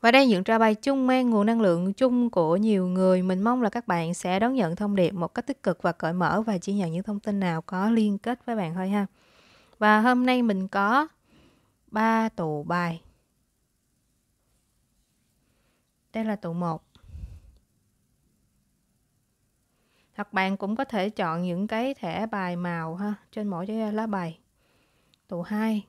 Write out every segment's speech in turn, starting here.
Và đây những ra bài chung mang nguồn năng lượng chung của nhiều người. Mình mong là các bạn sẽ đón nhận thông điệp một cách tích cực và cởi mở và chỉ nhận những thông tin nào có liên kết với bạn thôi ha. Và hôm nay mình có 3 tụ bài. Đây là tụ 1. Hoặc bạn cũng có thể chọn những cái thẻ bài màu ha trên mỗi cái lá bài. Tụ 2.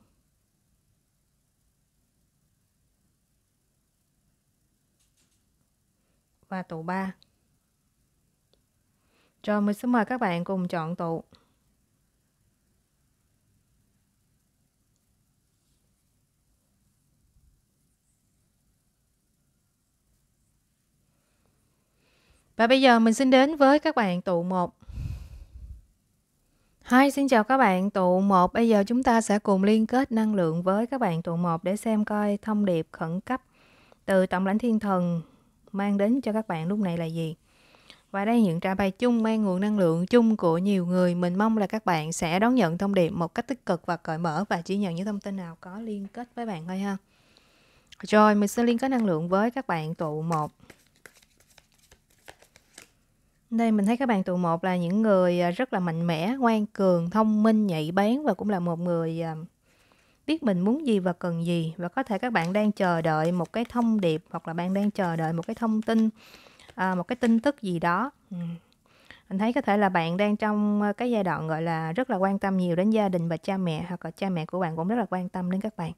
và tụ 3. Rồi mình xin mời các bạn cùng chọn tụ. Và bây giờ mình xin đến với các bạn tụ 1. Hi, xin chào các bạn tụ 1. Bây giờ chúng ta sẽ cùng liên kết năng lượng với các bạn tụ 1 để xem coi thông điệp khẩn cấp từ Tổng lãnh Thiên Thần mang đến cho các bạn lúc này là gì và đây những trả bài chung mang nguồn năng lượng chung của nhiều người mình mong là các bạn sẽ đón nhận thông điệp một cách tích cực và cởi mở và chỉ nhận những thông tin nào có liên kết với bạn thôi ha rồi mình sẽ liên kết năng lượng với các bạn tụ một đây mình thấy các bạn tụ một là những người à, rất là mạnh mẽ, ngoan cường, thông minh, nhạy bén và cũng là một người à, biết mình muốn gì và cần gì và có thể các bạn đang chờ đợi một cái thông điệp hoặc là bạn đang chờ đợi một cái thông tin à, một cái tin tức gì đó ừ. mình thấy có thể là bạn đang trong ờ, cái giai đoạn gọi là rất là quan tâm nhiều đến gia đình và cha mẹ hoặc là cha mẹ của bạn cũng rất là quan tâm đến các bạn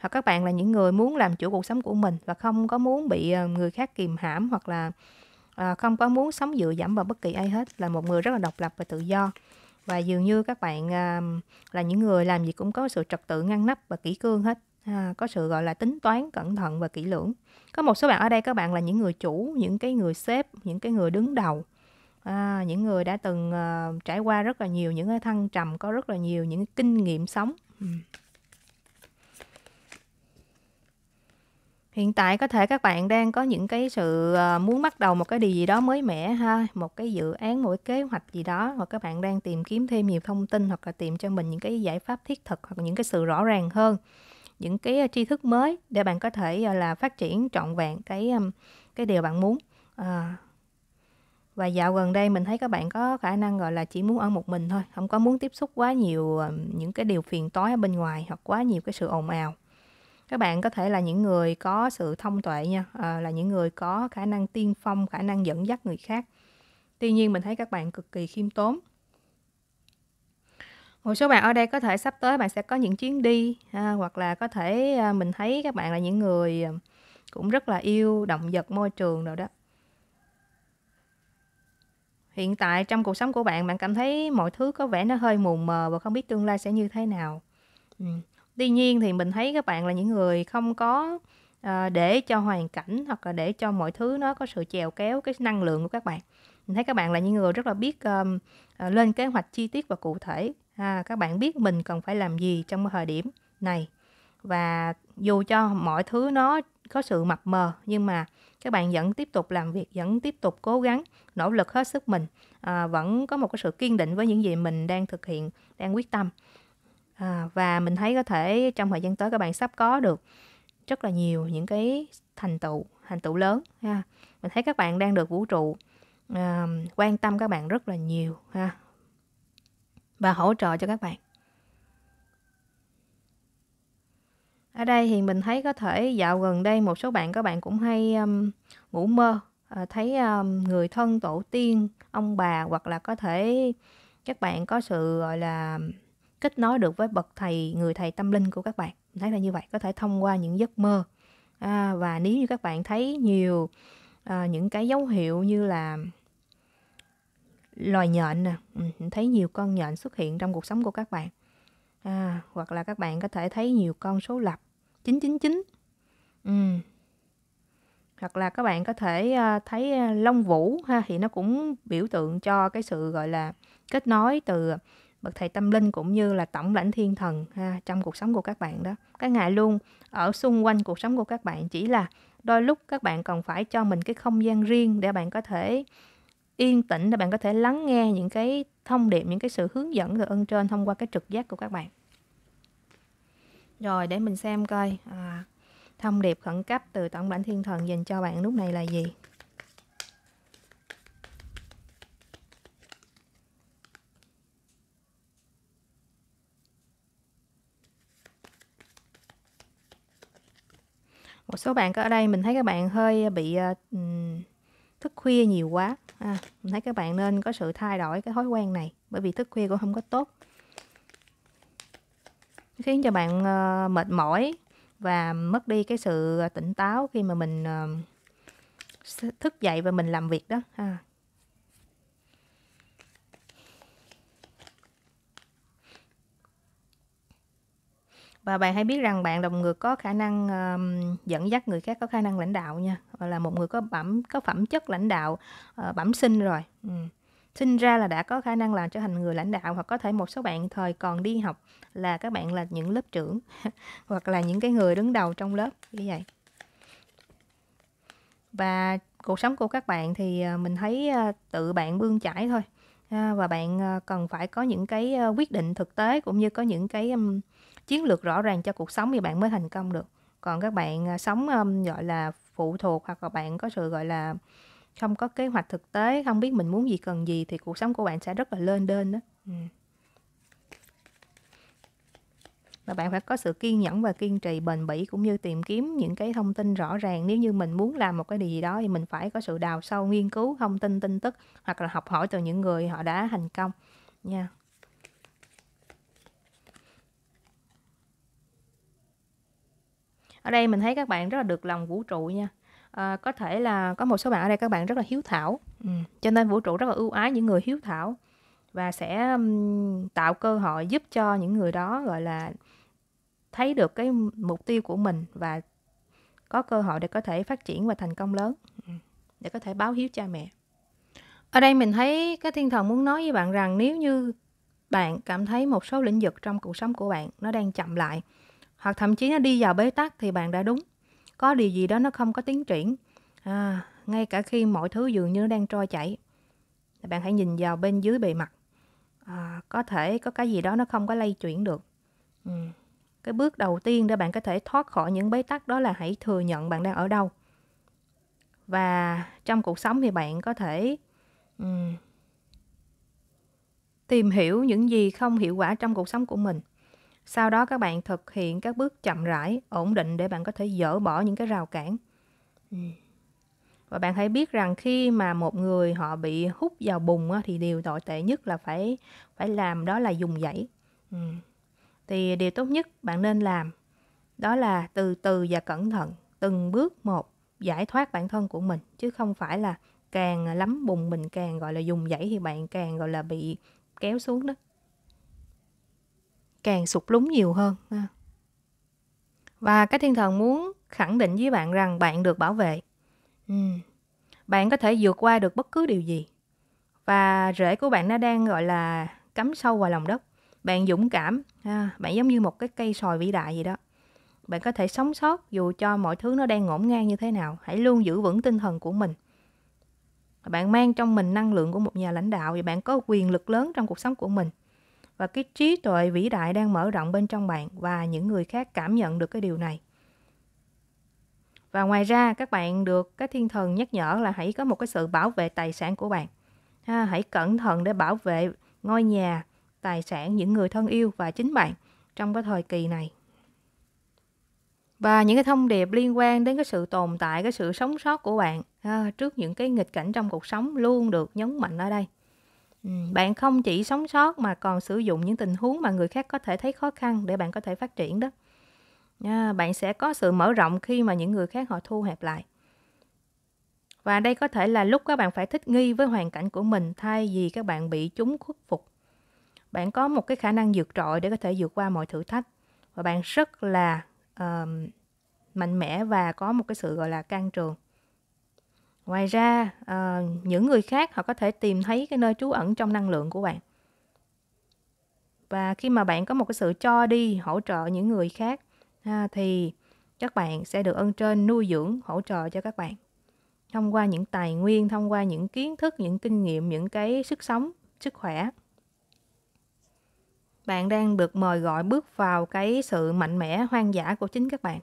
hoặc các bạn là những người muốn làm chủ cuộc sống của mình và không có muốn bị ờ, người khác kìm hãm hoặc là ờ, không có muốn sống dựa dẫm vào bất kỳ ai hết là một người rất là độc lập và tự do và dường như các bạn uh, là những người làm gì cũng có sự trật tự ngăn nắp và kỹ cương hết à, có sự gọi là tính toán cẩn thận và kỹ lưỡng có một số bạn ở đây các bạn là những người chủ những cái người sếp những cái người đứng đầu à, những người đã từng uh, trải qua rất là nhiều những cái thăng trầm có rất là nhiều những kinh nghiệm sống ừ. Hiện tại có thể các bạn đang có những cái sự ờ, muốn bắt đầu một cái điều gì đó mới mẻ ha, một cái dự án, một cái kế hoạch gì đó hoặc các bạn đang tìm kiếm thêm nhiều thông tin hoặc là tìm cho mình những cái giải pháp thiết thực hoặc những cái sự rõ ràng hơn, những cái ờ, tri thức mới để bạn có thể là phát triển trọn vẹn cái cái điều bạn muốn. À. Và dạo gần đây mình thấy các bạn có khả năng gọi là chỉ muốn ở một mình thôi, không có muốn tiếp xúc quá nhiều những cái điều phiền toái ở bên ngoài hoặc quá nhiều cái sự ồn ào các bạn có thể là những người có sự thông tuệ nha à, là những người có khả năng tiên phong khả năng dẫn dắt người khác tuy nhiên mình thấy các bạn cực kỳ khiêm tốn một số bạn ở đây có thể sắp tới bạn sẽ có những chuyến đi à, hoặc là có thể à, mình thấy các bạn là những người ờ, cũng rất là yêu động vật môi trường rồi đó hiện tại trong cuộc sống của bạn bạn cảm thấy mọi thứ có vẻ nó hơi mù mờ và không biết tương lai sẽ như thế nào ừ tuy nhiên thì mình thấy các bạn là những người không có à, để cho hoàn cảnh hoặc là để cho mọi thứ nó có sự chèo kéo cái năng lượng của các bạn mình thấy các bạn là những người rất là biết um, à, lên kế hoạch chi tiết và cụ thể à, các bạn biết mình cần phải làm gì trong thời điểm này và dù cho mọi thứ nó có sự mập mờ nhưng mà các bạn vẫn tiếp tục làm việc vẫn tiếp tục cố gắng nỗ lực hết sức mình à, vẫn có một cái sự kiên định với những gì mình đang thực hiện đang quyết tâm à, và mình thấy có thể trong thời gian tới các bạn sắp có được rất là nhiều những cái thành tựu thành tựu lớn ha mình thấy các bạn đang được vũ trụ à, quan tâm các bạn rất là nhiều ha và hỗ trợ cho các bạn ở đây thì mình thấy có thể dạo gần đây một số bạn các bạn cũng hay um, ngủ mơ à, thấy um, người thân tổ tiên ông bà hoặc là có thể các bạn có sự gọi là kết nối được với bậc thầy người thầy tâm linh của các bạn thấy là như vậy có thể thông qua những giấc mơ à, và nếu như các bạn thấy nhiều à, những cái dấu hiệu như là loài nhện nè ừ, thấy nhiều con nhện xuất hiện trong cuộc sống của các bạn à, hoặc là các bạn có thể thấy nhiều con số lập 999 ừ. hoặc là các bạn có thể à, thấy à, long vũ ha thì nó cũng biểu tượng cho cái sự gọi là kết nối từ bậc thầy tâm linh cũng như là tổng lãnh thiên thần ha, trong cuộc sống của các bạn đó các ngài luôn ở xung quanh cuộc sống của các bạn chỉ là đôi lúc các bạn còn phải cho mình cái không gian riêng để bạn có thể yên tĩnh để bạn có thể lắng nghe những cái thông điệp những cái sự hướng dẫn từ ơn trên thông qua cái trực giác của các bạn rồi để mình xem coi à, thông điệp khẩn cấp từ tổng lãnh thiên thần dành cho bạn lúc này là gì một số bạn có ở đây mình thấy các bạn hơi bị uh, thức khuya nhiều quá à, mình thấy các bạn nên có sự thay đổi cái thói quen này bởi vì thức khuya cũng không có tốt khiến cho bạn uh, mệt mỏi và mất đi cái sự ờ, tỉnh táo khi mà mình uh, thức dậy và mình làm việc đó à, và bạn hãy biết rằng bạn là một người có khả năng um, dẫn dắt người khác có khả năng lãnh đạo nha và là một người có bẩm có phẩm chất lãnh đạo uh, bẩm sinh rồi ừ. sinh ra là đã có khả năng làm trở thành người lãnh đạo hoặc có thể một số bạn thời còn đi học là các bạn là những lớp trưởng hoặc là những cái người đứng đầu trong lớp như vậy và cuộc sống của các bạn thì ờ, mình thấy ờ, tự bạn bươn chải thôi à, và bạn cần phải có những cái quyết định thực tế cũng như có những cái chiến lược rõ ràng cho cuộc sống thì bạn mới thành công được còn các bạn à, sống um, gọi là phụ thuộc hoặc là bạn có sự gọi là không có kế hoạch thực tế không biết mình muốn gì cần gì thì cuộc sống của bạn sẽ rất là lên đên đó ừ. và bạn phải có sự kiên nhẫn và kiên trì bền bỉ cũng như tìm kiếm những cái thông tin rõ ràng nếu như mình muốn làm một cái điều gì đó thì mình phải có sự đào sâu nghiên cứu thông tin tin tức hoặc là học hỏi từ những người họ đã thành công nha yeah. ở đây mình thấy các bạn rất là được lòng vũ trụ nha à, có thể là có một số bạn ở đây các bạn rất là hiếu thảo ừ. cho nên vũ trụ rất là ưu ái những người hiếu thảo và sẽ um, tạo cơ hội giúp cho những người đó gọi là thấy được cái mục tiêu của mình và có cơ hội để có thể phát triển và thành công lớn ừ, để có thể báo hiếu cha mẹ ở đây mình thấy cái thiên thần muốn nói với bạn rằng nếu như bạn cảm thấy một số lĩnh vực trong cuộc sống của bạn nó đang chậm lại hoặc thậm chí nó đi vào bế tắc thì bạn đã đúng có điều gì đó nó không có tiến triển à, ngay cả khi mọi thứ dường như nó đang trôi chảy bạn hãy nhìn vào bên dưới bề mặt à, có thể có cái gì đó nó không có lay chuyển được ừ. cái bước đầu tiên để bạn có thể thoát khỏi những bế tắc đó là hãy thừa nhận bạn đang ở đâu và trong cuộc sống thì bạn có thể um, tìm hiểu những gì không hiệu quả trong cuộc sống của mình sau đó các bạn thực hiện các bước chậm rãi, ổn định để bạn có thể dỡ bỏ những cái rào cản. Ừ. Và bạn hãy biết rằng khi mà một người họ bị hút vào bùn thì điều tồi tệ nhất là phải phải làm đó là dùng dãy. Ừ. Thì điều tốt nhất bạn nên làm đó là từ từ và cẩn thận, từng bước một giải thoát bản thân của mình chứ không phải là càng lắm bùng mình càng gọi là dùng dãy thì bạn càng gọi là bị kéo xuống đó càng sụt lúng nhiều hơn và cái thiên thần muốn khẳng định với bạn rằng bạn được bảo vệ bạn có thể vượt qua được bất cứ điều gì và rễ của bạn nó đang gọi là cắm sâu vào lòng đất bạn dũng cảm bạn giống như một cái cây sòi vĩ đại gì đó bạn có thể sống sót dù cho mọi thứ nó đang ngổn ngang như thế nào hãy luôn giữ vững tinh thần của mình bạn mang trong mình năng lượng của một nhà lãnh đạo và bạn có quyền lực lớn trong cuộc sống của mình và cái trí tuệ vĩ đại đang mở rộng bên trong bạn và những người khác cảm nhận được cái điều này. Và ngoài ra các bạn được các thiên thần nhắc nhở là hãy có một cái sự bảo vệ tài sản của bạn. Ha, hãy cẩn thận để bảo vệ ngôi nhà, tài sản, những người thân yêu và chính bạn trong cái thời kỳ này. Và những cái thông điệp liên quan đến cái sự tồn tại, cái sự sống sót của bạn ha, trước những cái nghịch cảnh trong cuộc sống luôn được nhấn mạnh ở đây bạn không chỉ sống sót mà còn sử dụng những tình huống mà người khác có thể thấy khó khăn để bạn có thể phát triển đó. À, bạn sẽ có sự mở rộng khi mà những người khác họ thu hẹp lại. Và đây có thể là lúc các bạn phải thích nghi với hoàn cảnh của mình thay vì các bạn bị chúng khuất phục. Bạn có một cái khả năng vượt trội để có thể vượt qua mọi thử thách và bạn rất là uh, mạnh mẽ và có một cái sự gọi là can trường ngoài ra à, những người khác họ có thể tìm thấy cái nơi trú ẩn trong năng lượng của bạn và khi mà bạn có một cái sự cho đi hỗ trợ những người khác à, thì các bạn sẽ được ơn trên nuôi dưỡng hỗ trợ cho các bạn thông qua những tài nguyên thông qua những kiến thức những kinh nghiệm những cái sức sống sức khỏe bạn đang được mời gọi bước vào cái sự mạnh mẽ hoang dã của chính các bạn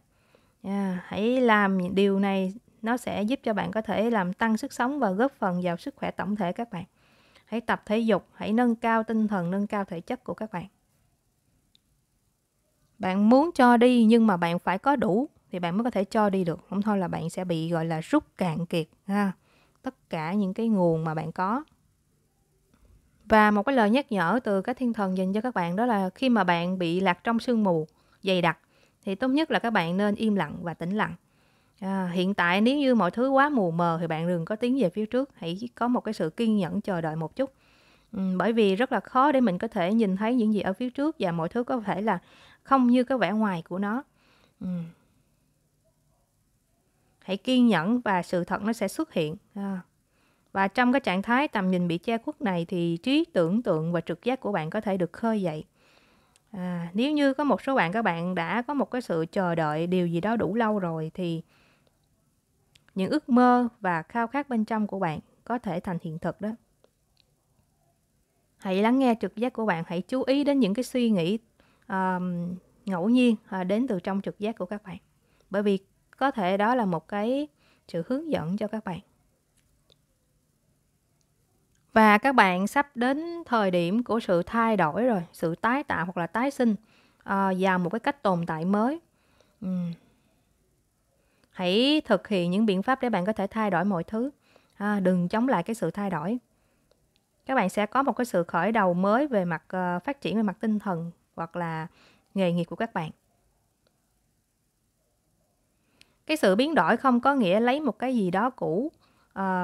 à, hãy làm điều này nó sẽ giúp cho bạn có thể làm tăng sức sống và góp phần vào sức khỏe tổng thể các bạn hãy tập thể dục hãy nâng cao tinh thần nâng cao thể chất của các bạn bạn muốn cho đi nhưng mà bạn phải có đủ thì bạn mới có thể cho đi được không thôi là bạn sẽ bị gọi là rút cạn kiệt ha tất cả những cái nguồn mà bạn có và một cái lời nhắc nhở từ các thiên thần dành cho các bạn đó là khi mà bạn bị lạc trong sương mù dày đặc thì tốt nhất là các bạn nên im lặng và tĩnh lặng À, hiện tại nếu như mọi thứ quá mù mờ thì bạn đừng có tiến về phía trước, hãy có một cái sự kiên nhẫn chờ đợi một chút. Ừ, bởi vì rất là khó để mình có thể nhìn thấy những gì ở phía trước và mọi thứ có thể là không như cái vẻ ngoài của nó. Ừ. Hãy kiên nhẫn và sự thật nó sẽ xuất hiện. À. Và trong cái trạng thái tầm nhìn bị che khuất này thì trí tưởng tượng và trực giác của bạn có thể được khơi dậy. À, nếu như có một số bạn các bạn đã có một cái sự chờ đợi điều gì đó đủ lâu rồi thì những ước mơ và khao khát bên trong của bạn có thể thành hiện thực đó hãy lắng nghe trực giác của bạn hãy chú ý đến những cái suy nghĩ um, ngẫu nhiên uh, đến từ trong trực giác của các bạn bởi vì có thể đó là một cái sự hướng dẫn cho các bạn và các bạn sắp đến thời điểm của sự thay đổi rồi sự tái tạo hoặc là tái sinh uh, vào một cái cách tồn tại mới uhm hãy thực hiện những biện pháp để bạn có thể thay đổi mọi thứ à, đừng chống lại cái sự thay đổi các bạn sẽ có một cái sự khởi đầu mới về mặt uh, phát triển về mặt tinh thần hoặc là nghề nghiệp của các bạn cái sự biến đổi không có nghĩa lấy một cái gì đó cũ uh,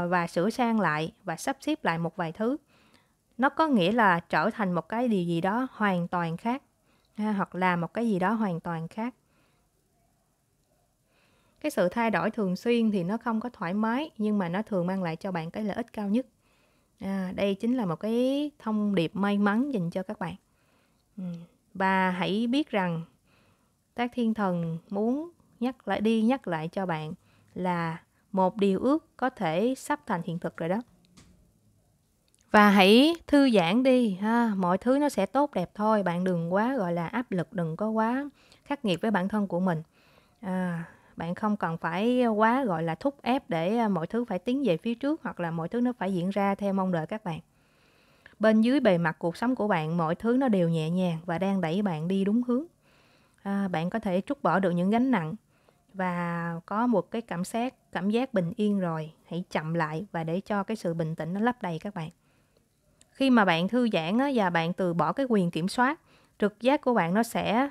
và sửa sang lại và sắp xếp lại một vài thứ nó có nghĩa là trở thành một cái điều gì đó hoàn toàn khác ha, hoặc là một cái gì đó hoàn toàn khác cái sự thay đổi thường xuyên thì nó không có thoải mái nhưng mà nó thường mang lại cho bạn cái lợi ích cao nhất à, đây chính là một cái thông điệp may mắn dành cho các bạn ừ, và hãy biết rằng tác thiên thần muốn nhắc lại đi nhắc lại cho bạn là một điều ước có thể sắp thành hiện thực rồi đó và hãy thư giãn đi ha mọi thứ nó sẽ tốt đẹp thôi bạn đừng quá gọi là áp lực đừng có quá khắc nghiệt với bản thân của mình à, bạn không cần phải quá gọi là thúc ép để à, mọi thứ phải tiến về phía trước hoặc là mọi thứ nó phải diễn ra theo mong đợi các bạn bên dưới bề mặt cuộc sống của bạn mọi thứ nó đều nhẹ nhàng và đang đẩy bạn đi đúng hướng à, bạn có thể trút bỏ được những gánh nặng và có một cái cảm giác cảm giác bình yên rồi hãy chậm lại và để cho cái sự bình tĩnh nó lấp đầy các bạn khi mà bạn thư giãn và bạn từ bỏ cái quyền kiểm soát trực giác của bạn nó sẽ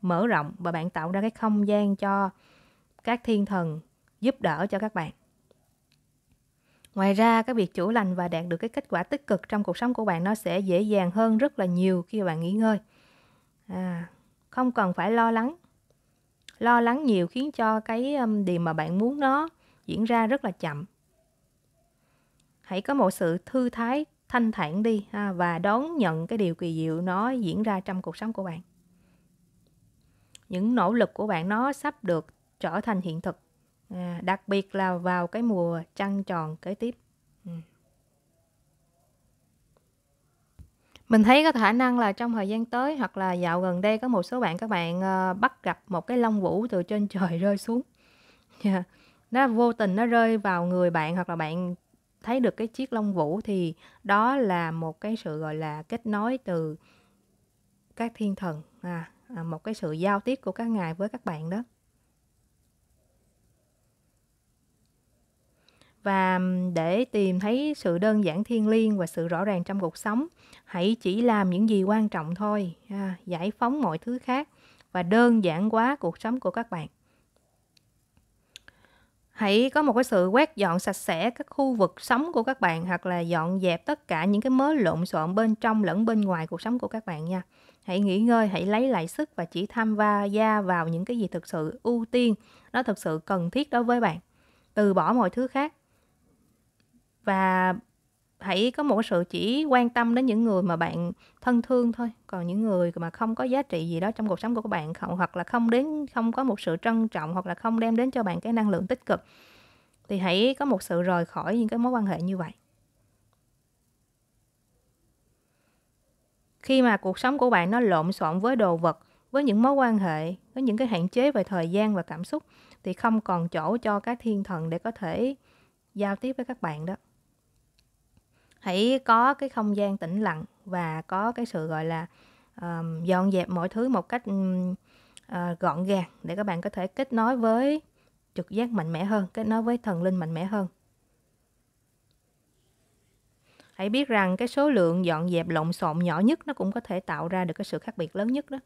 mở rộng và bạn tạo ra cái không gian cho các thiên thần giúp đỡ cho các bạn. Ngoài ra, cái việc chữa lành và đạt được cái kết quả tích cực trong cuộc sống của bạn nó sẽ dễ dàng hơn rất là nhiều khi bạn nghỉ ngơi. À, không cần phải lo lắng. Lo lắng nhiều khiến cho cái um, điều mà bạn muốn nó diễn ra rất là chậm. Hãy có một sự thư thái, thanh thản đi ha, và đón nhận cái điều kỳ diệu nó diễn ra trong cuộc sống của bạn. Những nỗ lực của bạn nó sắp được trở thành hiện thực à, đặc biệt là vào cái mùa trăng tròn kế tiếp ừ. mình thấy có khả năng là trong thời gian tới hoặc là dạo gần đây có một số bạn các bạn uh, bắt gặp một cái lông vũ từ trên trời rơi xuống yeah. Dạ. nó vô tình nó rơi vào người bạn hoặc là bạn thấy được cái chiếc lông vũ thì đó là một cái sự gọi là kết nối từ các thiên thần à, à một cái sự giao tiếp của các ngài với các bạn đó và để tìm thấy sự đơn giản thiêng liêng và sự rõ ràng trong cuộc sống hãy chỉ làm những gì quan trọng thôi à, giải phóng mọi thứ khác và đơn giản quá cuộc sống của các bạn hãy có một cái sự quét dọn sạch sẽ các khu vực sống của các bạn hoặc là dọn dẹp tất cả những cái mớ lộn xộn bên trong lẫn bên ngoài cuộc sống của các bạn nha hãy nghỉ ngơi hãy lấy lại sức và chỉ tham va gia vào những cái gì thực sự ưu tiên nó thực sự cần thiết đối với bạn từ bỏ mọi thứ khác và hãy có một sự chỉ quan tâm đến những người mà bạn thân thương thôi còn những người mà không có giá trị gì đó trong cuộc sống của các bạn không, hoặc là không đến không có một sự trân trọng hoặc là không đem đến cho bạn cái năng lượng tích cực thì hãy có một sự rời khỏi những cái mối quan hệ như vậy khi mà cuộc sống của bạn nó lộn xộn với đồ vật với những mối quan hệ với những cái hạn chế về thời gian và cảm xúc thì không còn chỗ cho các thiên thần để có thể giao tiếp với các bạn đó hãy có cái không gian tĩnh lặng và có cái sự gọi là um, dọn dẹp mọi thứ một cách um, uh, gọn gàng để các bạn có thể kết nối với trực giác mạnh mẽ hơn kết nối với thần linh mạnh mẽ hơn hãy biết rằng cái số lượng dọn dẹp lộn xộn nhỏ nhất nó cũng có thể tạo ra được cái sự khác biệt lớn nhất đó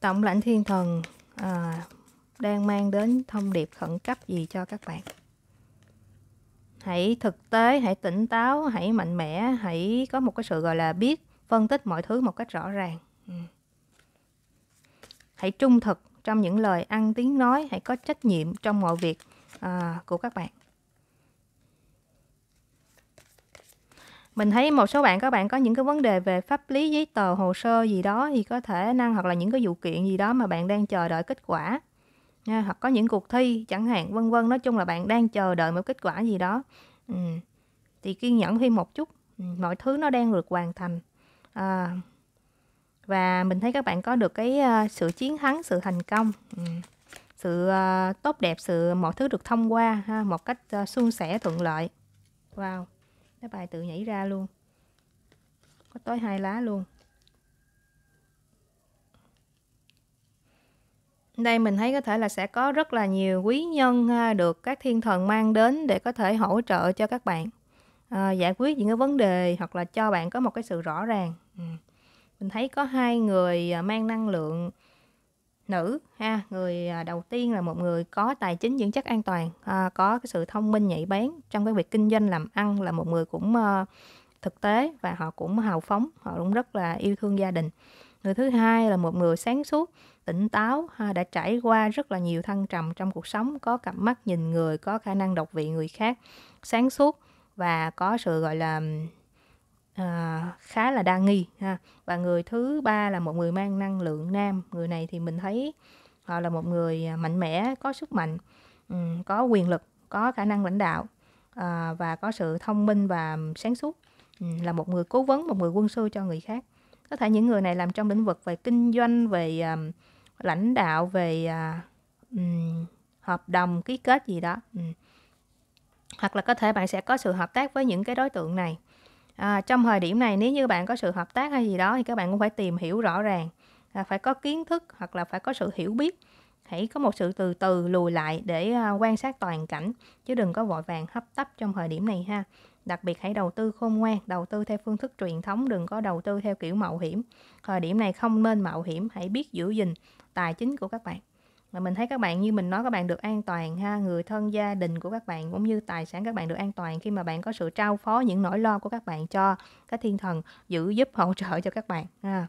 tổng lãnh thiên thần à, đang mang đến thông điệp khẩn cấp gì cho các bạn hãy thực tế hãy tỉnh táo hãy mạnh mẽ hãy có một cái sự gọi là biết phân tích mọi thứ một cách rõ ràng ừ. hãy trung thực trong những lời ăn tiếng nói hãy có trách nhiệm trong mọi việc à, của các bạn mình thấy một số bạn các bạn có những cái vấn đề về pháp lý giấy tờ hồ sơ gì đó thì có thể năng hoặc là những cái vụ kiện gì đó mà bạn đang chờ đợi kết quả nha, hoặc có những cuộc thi chẳng hạn vân vân nói chung là bạn đang chờ đợi một kết quả gì đó ừ. thì kiên nhẫn thêm một chút ừ. mọi thứ nó đang được hoàn thành à, và mình thấy các bạn có được cái uh, sự chiến thắng sự thành công ừ. sự uh, tốt đẹp sự mọi thứ được thông qua ha, một cách uh, suôn sẻ thuận lợi wow cái bài tự nhảy ra luôn có tới hai lá luôn đây mình thấy có thể là sẽ có rất là nhiều quý nhân ha, được các thiên thần mang đến để có thể hỗ trợ cho các bạn à, giải quyết những cái vấn đề hoặc là cho bạn có một cái sự rõ ràng ừ. mình thấy có hai người à, mang năng lượng nữ ha người à, đầu tiên là một người có tài chính vững chắc an toàn à, có cái sự thông minh nhạy bén trong cái việc kinh doanh làm ăn là một người cũng uh, thực tế và họ cũng hào phóng họ cũng rất là yêu thương gia đình người thứ hai là một người sáng suốt tỉnh táo ha, đã trải qua rất là nhiều thăng trầm trong cuộc sống có cặp mắt nhìn người có khả năng đọc vị người khác sáng suốt và có sự gọi là à, khá là đa nghi ha và người thứ ba là một người mang năng lượng nam người này thì mình thấy họ là một người à, mạnh mẽ có sức mạnh ừ, có quyền lực có khả năng lãnh đạo à, và có sự thông minh và sáng suốt ừ, là một người cố vấn một người quân sư cho người khác có thể những người này làm trong lĩnh vực về kinh doanh về um, lãnh đạo về à, um, hợp đồng ký kết gì đó um. hoặc là có thể bạn sẽ có sự hợp tác với những cái đối tượng này à, trong thời điểm này nếu như bạn có sự hợp tác hay gì đó thì các bạn cũng phải tìm hiểu rõ ràng à, phải có kiến thức hoặc là phải có sự hiểu biết hãy có một sự từ từ lùi lại để à, quan sát toàn cảnh chứ đừng có vội vàng hấp tấp trong thời điểm này ha Đặc biệt hãy đầu tư khôn ngoan, đầu tư theo phương thức truyền thống, đừng có đầu tư theo kiểu mạo hiểm. Thời điểm này không nên mạo hiểm, hãy biết giữ gìn tài chính của các bạn. Mà mình thấy các bạn như mình nói các bạn được an toàn ha, người thân gia đình của các bạn cũng như tài sản các bạn được an toàn khi mà bạn có sự trao phó những nỗi lo của các bạn cho các thiên thần giữ giúp hỗ trợ cho các bạn ha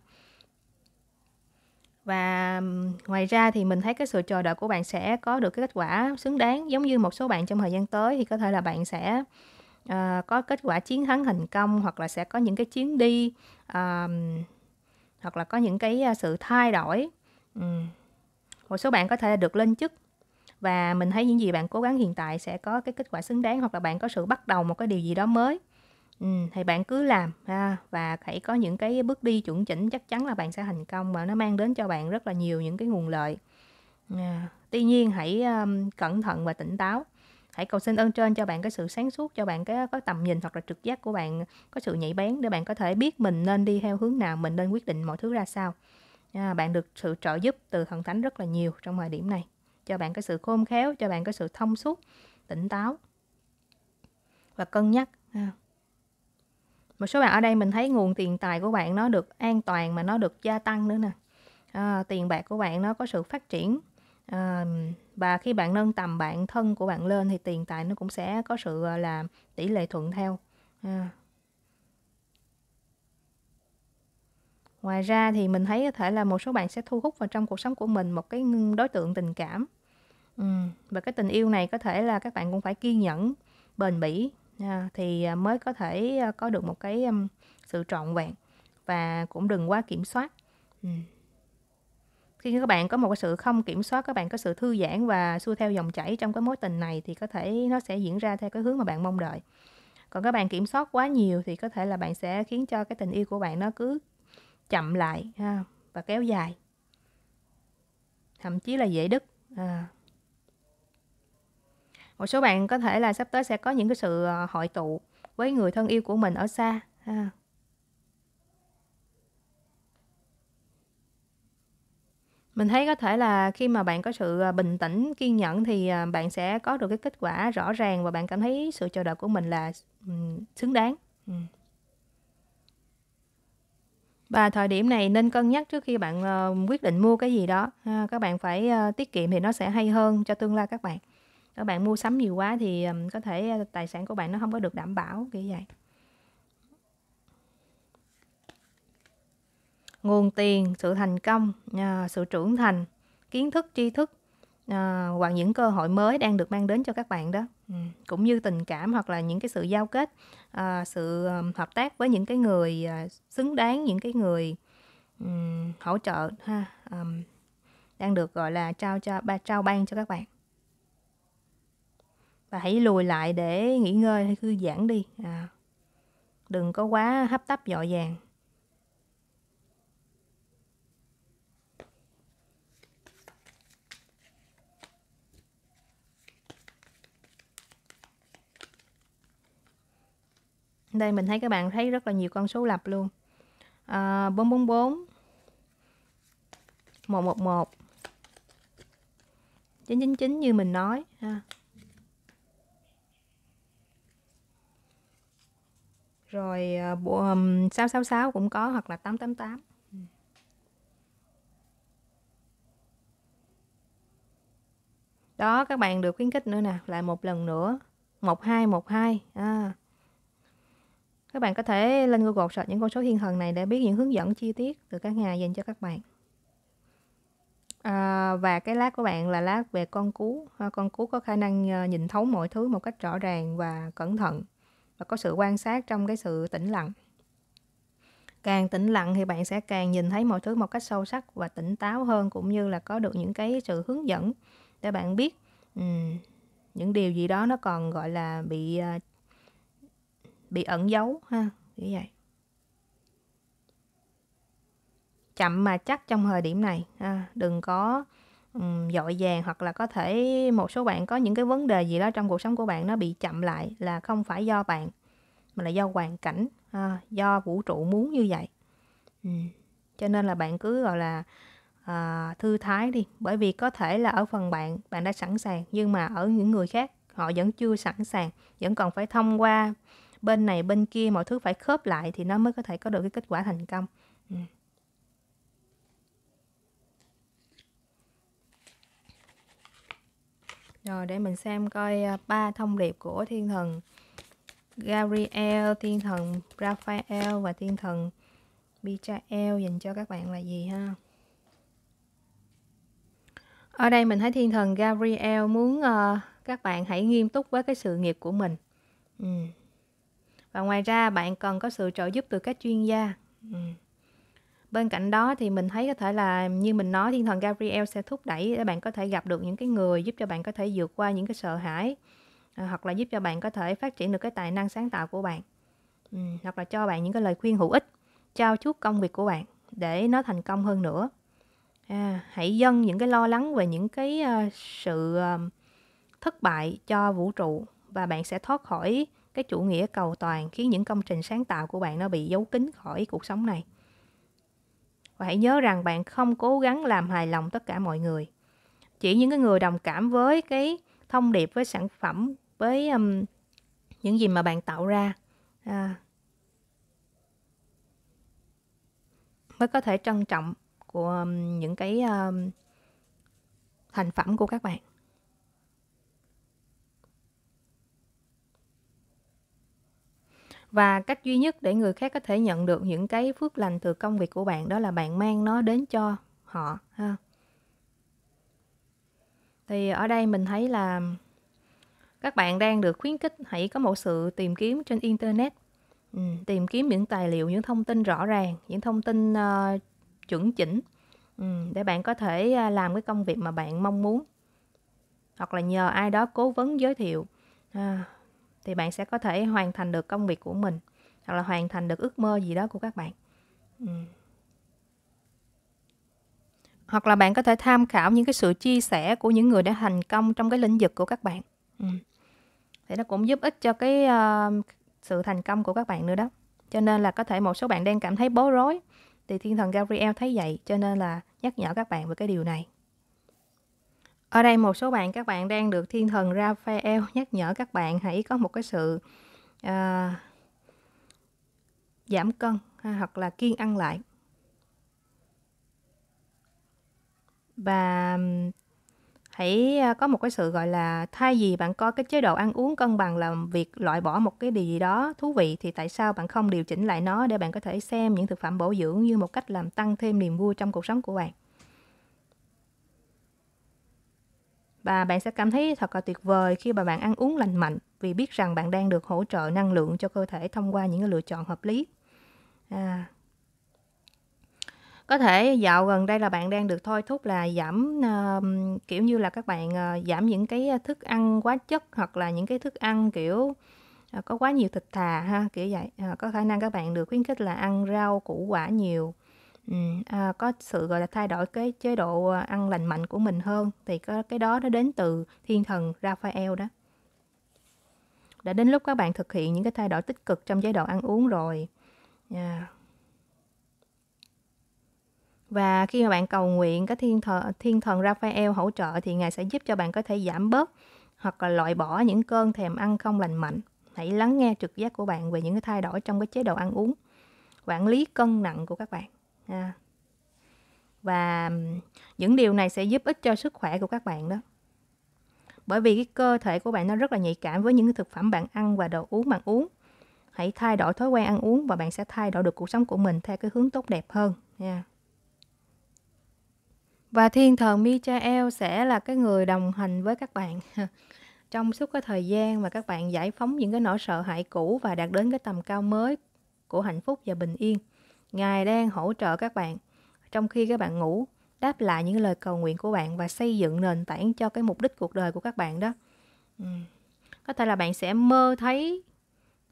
và ngoài ra thì mình thấy cái sự chờ đợi của bạn sẽ có được cái kết quả xứng đáng giống như một số bạn trong thời gian tới thì có thể là bạn sẽ à, có kết quả chiến thắng thành công hoặc là sẽ có những cái chuyến đi à, hoặc là có những cái ờ, sự thay đổi ừ. một số bạn có thể được lên chức và mình thấy những gì bạn cố gắng hiện tại sẽ có cái kết quả xứng đáng hoặc là bạn có sự bắt đầu một cái điều gì đó mới ừ, thì bạn cứ làm ha và hãy có những cái bước đi chuẩn chỉnh chắc chắn là bạn sẽ thành công và nó mang đến cho bạn rất là nhiều những cái nguồn lợi à, tuy nhiên hãy um, cẩn thận và tỉnh táo hãy cầu xin ơn trên cho bạn cái sự sáng suốt cho bạn cái có tầm nhìn hoặc là trực giác của bạn có sự nhạy bén để bạn có thể biết mình nên đi theo hướng nào mình nên quyết định mọi thứ ra sao à, bạn được sự trợ giúp từ thần thánh rất là nhiều trong thời điểm này cho bạn cái sự khôn khéo cho bạn cái sự thông suốt tỉnh táo và cân nhắc à. một số bạn ở đây mình thấy nguồn tiền tài của bạn nó được an toàn mà nó được gia tăng nữa nè à, tiền bạc của bạn nó có sự phát triển à, và khi bạn nâng tầm bạn thân của bạn lên thì tiền tài nó cũng sẽ có sự là tỷ lệ thuận theo à. ngoài ra thì mình thấy có thể là một số bạn sẽ thu hút vào trong cuộc sống của mình một cái đối tượng tình cảm ừ. và cái tình yêu này có thể là các bạn cũng phải kiên nhẫn bền bỉ à, thì à, mới có thể à, có được một cái sự trọn vẹn và cũng đừng quá kiểm soát ừ khi các bạn có một cái sự không kiểm soát các bạn có sự thư giãn và xuôi theo dòng chảy trong cái mối tình này thì có thể nó sẽ diễn ra theo cái hướng mà bạn mong đợi còn các bạn kiểm soát quá nhiều thì có thể là bạn sẽ khiến cho cái tình yêu của bạn nó cứ chậm lại ha, và kéo dài thậm chí là dễ đứt à. một số bạn có thể là sắp tới sẽ có những cái sự ờ, hội tụ với người thân yêu của mình ở xa ha. Mình thấy có thể là khi mà bạn có sự, à, bình tĩnh, kiên nhẫn thì, à, bạn sẽ có được cái kết quả rõ ràng và bạn cảm thấy sự chờ đợi của mình là xứng đáng. Và thời điểm này nên cân nhắc trước khi bạn, ờ, quyết định mua cái gì đó Các bạn phải, ờ, tiết kiệm thì nó sẽ hay hơn cho tương lai các bạn. Các bạn mua sắm nhiều quá thì, có thể, ờ, tài sản của bạn nó không có được đảm bảo, kiểu vậy. nguồn tiền sự thành công à, sự trưởng thành kiến thức tri thức à, hoặc những cơ hội mới đang được mang đến cho các bạn đó ừ, cũng như tình cảm hoặc là những cái sự giao kết à, sự hợp tác với những cái người xứng đáng những cái người ừ, hỗ trợ ha đang được gọi là trao cho ba trao ban cho các bạn và hãy lùi lại để nghỉ ngơi hay thư giãn đi à, đừng có quá hấp tấp dội vàng đây mình thấy các bạn thấy rất là nhiều con số lập luôn à, 444 111 999 như mình nói ha. Rồi ờ, bộ um, 666 cũng có hoặc là 888. Đó các bạn được khuyến khích nữa nè, lại một lần nữa. 1212 à các bạn có thể lên Google search những con số thiên thần này để biết những hướng dẫn chi tiết từ các nhà dành cho các bạn. À, và cái lát của bạn là lát về con cú. À, con cú có khả năng à, nhìn thấu mọi thứ một cách rõ ràng và cẩn thận và có sự quan sát trong cái sự tĩnh lặng. Càng tĩnh lặng thì bạn sẽ càng nhìn thấy mọi thứ một cách sâu sắc và tỉnh táo hơn cũng như là có được những cái sự hướng dẫn để bạn biết um, những điều gì đó nó còn gọi là bị à, bị ẩn giấu ha như vậy chậm mà chắc trong thời điểm này ha. đừng có um, dội vàng hoặc là có thể một số bạn có những cái vấn đề gì đó trong cuộc sống của bạn nó bị chậm lại là không phải do bạn mà là do hoàn cảnh ha. do vũ trụ muốn như vậy ừ. cho nên là bạn cứ gọi là à, thư thái đi bởi vì có thể là ở phần bạn bạn đã sẵn sàng nhưng mà ở những người khác họ vẫn chưa sẵn sàng vẫn còn phải thông qua bên này bên kia mọi thứ phải khớp lại thì nó mới có thể có được cái kết quả thành công ừ. rồi để mình xem coi à, ba thông điệp của thiên thần Gabriel, thiên thần Raphael và thiên thần Michael dành cho các bạn là gì ha? Ở đây mình thấy thiên thần Gabriel muốn uh, các bạn hãy nghiêm túc với cái sự nghiệp của mình. Ừ và ngoài ra bạn cần có sự trợ giúp từ các chuyên gia ừ. bên cạnh đó thì mình thấy có thể là như mình nói thiên thần Gabriel sẽ thúc đẩy để bạn có thể gặp được những cái người giúp cho bạn có thể vượt qua những cái sợ hãi à, hoặc là giúp cho bạn có thể phát triển được cái tài năng sáng tạo của bạn ừ, hoặc là cho bạn những cái lời khuyên hữu ích trao chuốt công việc của bạn để nó thành công hơn nữa à, hãy dâng những cái lo lắng về những cái à, sự à, thất bại cho vũ trụ và bạn sẽ thoát khỏi cái chủ nghĩa cầu toàn khiến những công trình sáng tạo của bạn nó bị giấu kín khỏi cuộc sống này và hãy nhớ rằng bạn không cố gắng làm hài lòng tất cả mọi người chỉ những cái người đồng cảm với cái thông điệp với sản phẩm với um, những gì mà bạn tạo ra à, mới có thể trân trọng của um, những cái um, thành phẩm của các bạn và cách duy nhất để người khác có thể nhận được những cái phước lành từ công việc của bạn đó là bạn mang nó đến cho họ ha thì ở đây mình thấy là các bạn đang được khuyến khích hãy có một sự tìm kiếm trên internet ừ, tìm kiếm những tài liệu những thông tin rõ ràng những thông tin uh, chuẩn chỉnh ừ, để bạn có thể uh, làm cái công việc mà bạn mong muốn hoặc là nhờ ai đó cố vấn giới thiệu à, thì bạn sẽ có thể hoàn thành được công việc của mình hoặc là hoàn thành được ước mơ gì đó của các bạn ừ. hoặc là bạn có thể tham khảo những cái sự chia sẻ của những người đã thành công trong cái lĩnh vực của các bạn ừ. thì nó cũng giúp ích cho cái uh, sự thành công của các bạn nữa đó cho nên là có thể một số bạn đang cảm thấy bối rối thì thiên thần Gabriel thấy vậy cho nên là nhắc nhở các bạn về cái điều này ở đây một số bạn các bạn đang được thiên thần Raphael nhắc nhở các bạn hãy có một cái sự uh, giảm cân ha, hoặc là kiêng ăn lại. Và hãy ờ, có một cái sự gọi là thay vì bạn có cái chế độ ăn uống cân bằng là việc loại bỏ một cái điều gì đó thú vị thì tại sao bạn không điều chỉnh lại nó để bạn có thể xem những thực phẩm bổ dưỡng như một cách làm tăng thêm niềm vui trong cuộc sống của bạn và bạn sẽ cảm thấy thật là tuyệt vời khi mà bạn ăn uống lành mạnh vì biết rằng bạn đang được hỗ trợ năng lượng cho cơ thể thông qua những cái lựa chọn hợp lý. À. Có thể dạo gần đây là bạn đang được thôi thúc là giảm uh, kiểu như là các bạn uh, giảm những cái thức ăn quá chất hoặc là những cái thức ăn kiểu uh, có quá nhiều thịt thà ha, kiểu vậy. Uh, có khả năng các bạn được khuyến khích là ăn rau củ quả nhiều Ừ, à, có sự gọi là thay đổi cái chế độ à, ăn lành mạnh của mình hơn thì có cái đó nó đến từ thiên thần Raphael đó đã đến lúc các bạn thực hiện những cái thay đổi tích cực trong chế độ ăn uống rồi yeah. Dạ. và khi mà bạn cầu nguyện cái thiên thần thiên thần Raphael hỗ trợ thì ngài sẽ giúp cho bạn có thể giảm bớt hoặc là loại bỏ những cơn thèm ăn không lành mạnh hãy lắng nghe trực giác của bạn về những cái thay đổi trong cái chế độ ăn uống quản lý cân nặng của các bạn à. và những điều này sẽ giúp ích cho sức khỏe của các bạn đó bởi vì cái cơ thể của bạn nó rất là nhạy cảm với những thực phẩm bạn ăn và đồ uống bạn uống hãy thay đổi thói quen ăn uống và bạn sẽ thay đổi được cuộc sống của mình theo cái hướng tốt đẹp hơn nha và thiên thần Michael sẽ là cái người đồng hành với các bạn trong suốt cái thời gian mà các bạn giải phóng những cái nỗi sợ hãi cũ và đạt đến cái tầm cao mới của hạnh phúc và bình yên Ngài đang hỗ trợ các bạn trong khi các bạn ngủ, đáp lại những lời cầu nguyện của bạn và xây dựng nền tảng cho cái mục đích cuộc đời của các bạn đó. Ừ. Có thể là bạn sẽ mơ thấy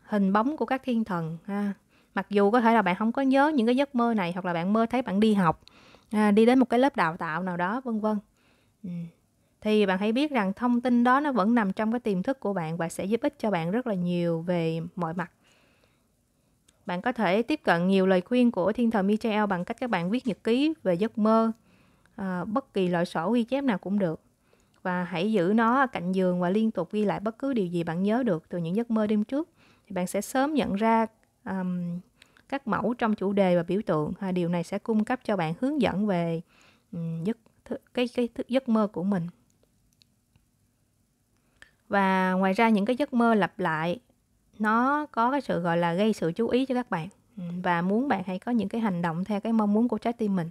hình bóng của các thiên thần ha. Mặc dù có thể là bạn không có nhớ những cái giấc mơ này hoặc là bạn mơ thấy bạn đi học, à, đi đến một cái lớp đào tạo nào đó vân vân. Ừ. Thì bạn hãy biết rằng thông tin đó nó vẫn nằm trong cái tiềm thức của bạn và sẽ giúp ích cho bạn rất là nhiều về mọi mặt. Bạn có thể tiếp cận nhiều lời khuyên của thiên thần Michael bằng cách các bạn viết nhật ký về giấc mơ, à, bất kỳ loại sổ ghi chép nào cũng được. Và hãy giữ nó ở cạnh giường và liên tục ghi lại bất cứ điều gì bạn nhớ được từ những giấc mơ đêm trước. Thì bạn sẽ sớm nhận ra um, các mẫu trong chủ đề và biểu tượng. À, điều này sẽ cung cấp cho bạn hướng dẫn về um, giấc cái cái giấc mơ của mình. Và ngoài ra những cái giấc mơ lặp lại nó có cái sự gọi là gây sự chú ý cho các bạn và muốn bạn hãy có những cái hành động theo cái mong muốn của trái tim mình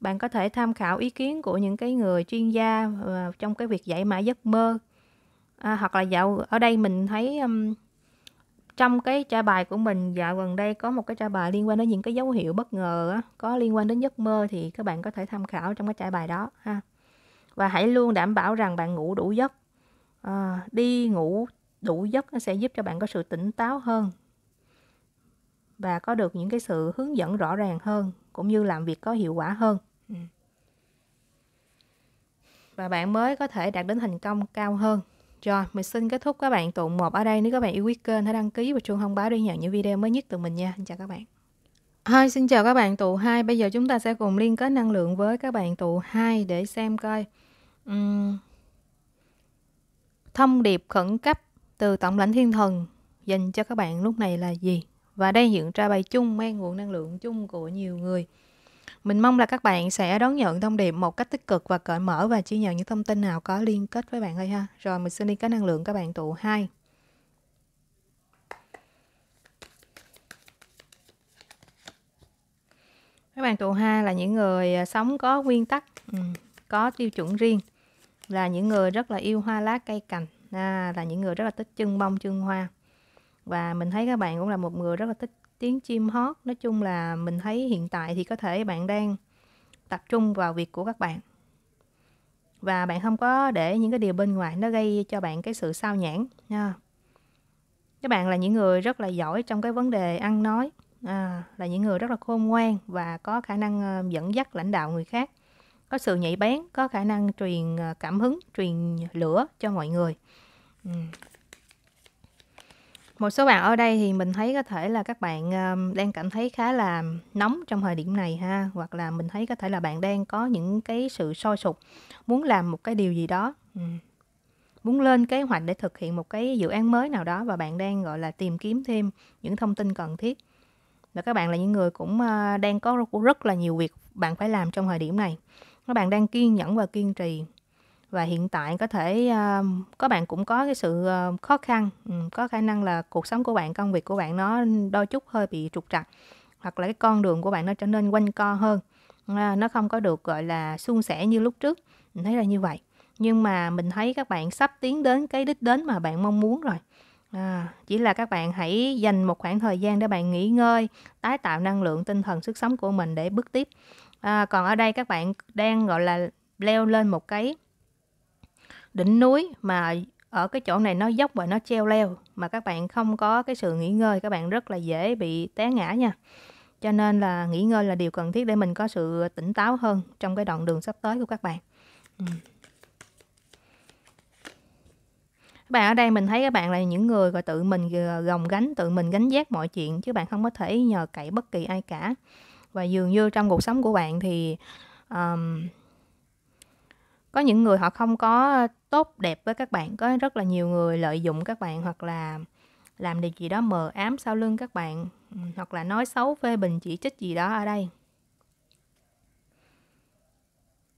bạn có thể tham khảo ý kiến của những cái người chuyên gia ờ, trong cái việc giải mã giấc mơ à, hoặc là dạo ở đây mình thấy um, trong cái trả bài của mình dạo gần đây có một cái trả bài liên quan đến những cái dấu hiệu bất ngờ á, có liên quan đến giấc mơ thì các bạn có thể tham khảo trong cái trả bài đó ha và hãy luôn đảm bảo rằng bạn ngủ đủ giấc à, đi ngủ đủ giấc nó sẽ giúp cho bạn có sự tỉnh táo hơn và có được những cái sự hướng dẫn rõ ràng hơn cũng như làm việc có hiệu quả hơn ừ. và bạn mới có thể đạt đến thành công cao hơn rồi mình xin kết thúc các bạn tụ một ở đây nếu các bạn yêu quý kênh hãy đăng ký và chuông thông báo để nhận những video mới nhất từ mình nha xin chào các bạn Hi, xin chào các bạn tụ hai. Bây giờ chúng ta sẽ cùng liên kết năng lượng với các bạn tụ hai để xem coi um, Thông điệp khẩn cấp từ tổng lãnh thiên thần dành cho các bạn lúc này là gì? Và đây hiện ra bài chung mang nguồn năng lượng chung của nhiều người. Mình mong là các bạn sẽ đón nhận thông điệp một cách tích cực và cởi mở và chỉ nhận những thông tin nào có liên kết với bạn thôi ha. Rồi mình xin đi cái năng lượng các bạn tụ hai Các bạn tụ hai là những người à, sống có nguyên tắc, có tiêu chuẩn riêng, là những người rất là yêu hoa lá cây cành à, là những người rất là thích chân bông chân hoa và mình thấy các bạn cũng là một người rất là thích tiếng chim hót nói chung là mình thấy hiện tại thì có thể bạn đang tập trung vào việc của các bạn và bạn không có để những cái điều bên ngoài nó gây cho bạn cái sự sao nhãn nha các bạn là những người rất là giỏi trong cái vấn đề ăn nói à, là những người rất là khôn ngoan và có khả năng ờ, dẫn dắt lãnh đạo người khác có sự nhạy bén có khả năng truyền ờ, cảm hứng truyền lửa cho mọi người Ừ. một số bạn ở đây thì mình thấy có thể là các bạn um, đang cảm thấy khá là nóng trong thời điểm này ha hoặc là mình thấy có thể là bạn đang có những cái sự sôi sục muốn làm một cái điều gì đó ừ. muốn lên kế hoạch để thực hiện một cái dự án mới nào đó và bạn đang gọi là tìm kiếm thêm những thông tin cần thiết và các bạn là những người cũng ờ, đang có rất là nhiều việc bạn phải làm trong thời điểm này các bạn đang kiên nhẫn và kiên trì và hiện tại có thể uh, ờ, các bạn cũng có cái sự uh, khó khăn ừ, có khả năng là cuộc sống của bạn công việc của bạn nó đôi chút hơi bị trục trặc hoặc là cái con đường của bạn nó trở nên quanh co hơn à, nó không có được gọi là suôn sẻ như lúc trước mình thấy là như vậy nhưng mà mình thấy các bạn sắp tiến đến cái đích đến mà bạn mong muốn rồi à, chỉ là các bạn hãy dành một khoảng thời gian để bạn nghỉ ngơi tái tạo năng lượng tinh thần sức sống của mình để bước tiếp à, còn ở đây các bạn đang gọi là leo lên một cái đỉnh núi mà ở cái chỗ này nó dốc và nó treo leo mà các bạn không có cái sự nghỉ ngơi các bạn rất là dễ bị té ngã nha cho nên là nghỉ ngơi là điều cần thiết để mình có sự tỉnh táo hơn trong cái đoạn đường sắp tới của các bạn ừ. các bạn ở đây mình thấy các bạn là những người gọi tự mình gồng gánh tự mình gánh vác mọi chuyện chứ bạn không có thể nhờ cậy bất kỳ ai cả và dường như trong cuộc sống của bạn thì um, có những người họ không có ờ, tốt đẹp với các bạn có rất là nhiều người lợi dụng các bạn hoặc là làm điều gì đó mờ ám sau lưng các bạn ừ, hoặc là nói xấu phê bình chỉ trích gì đó ở đây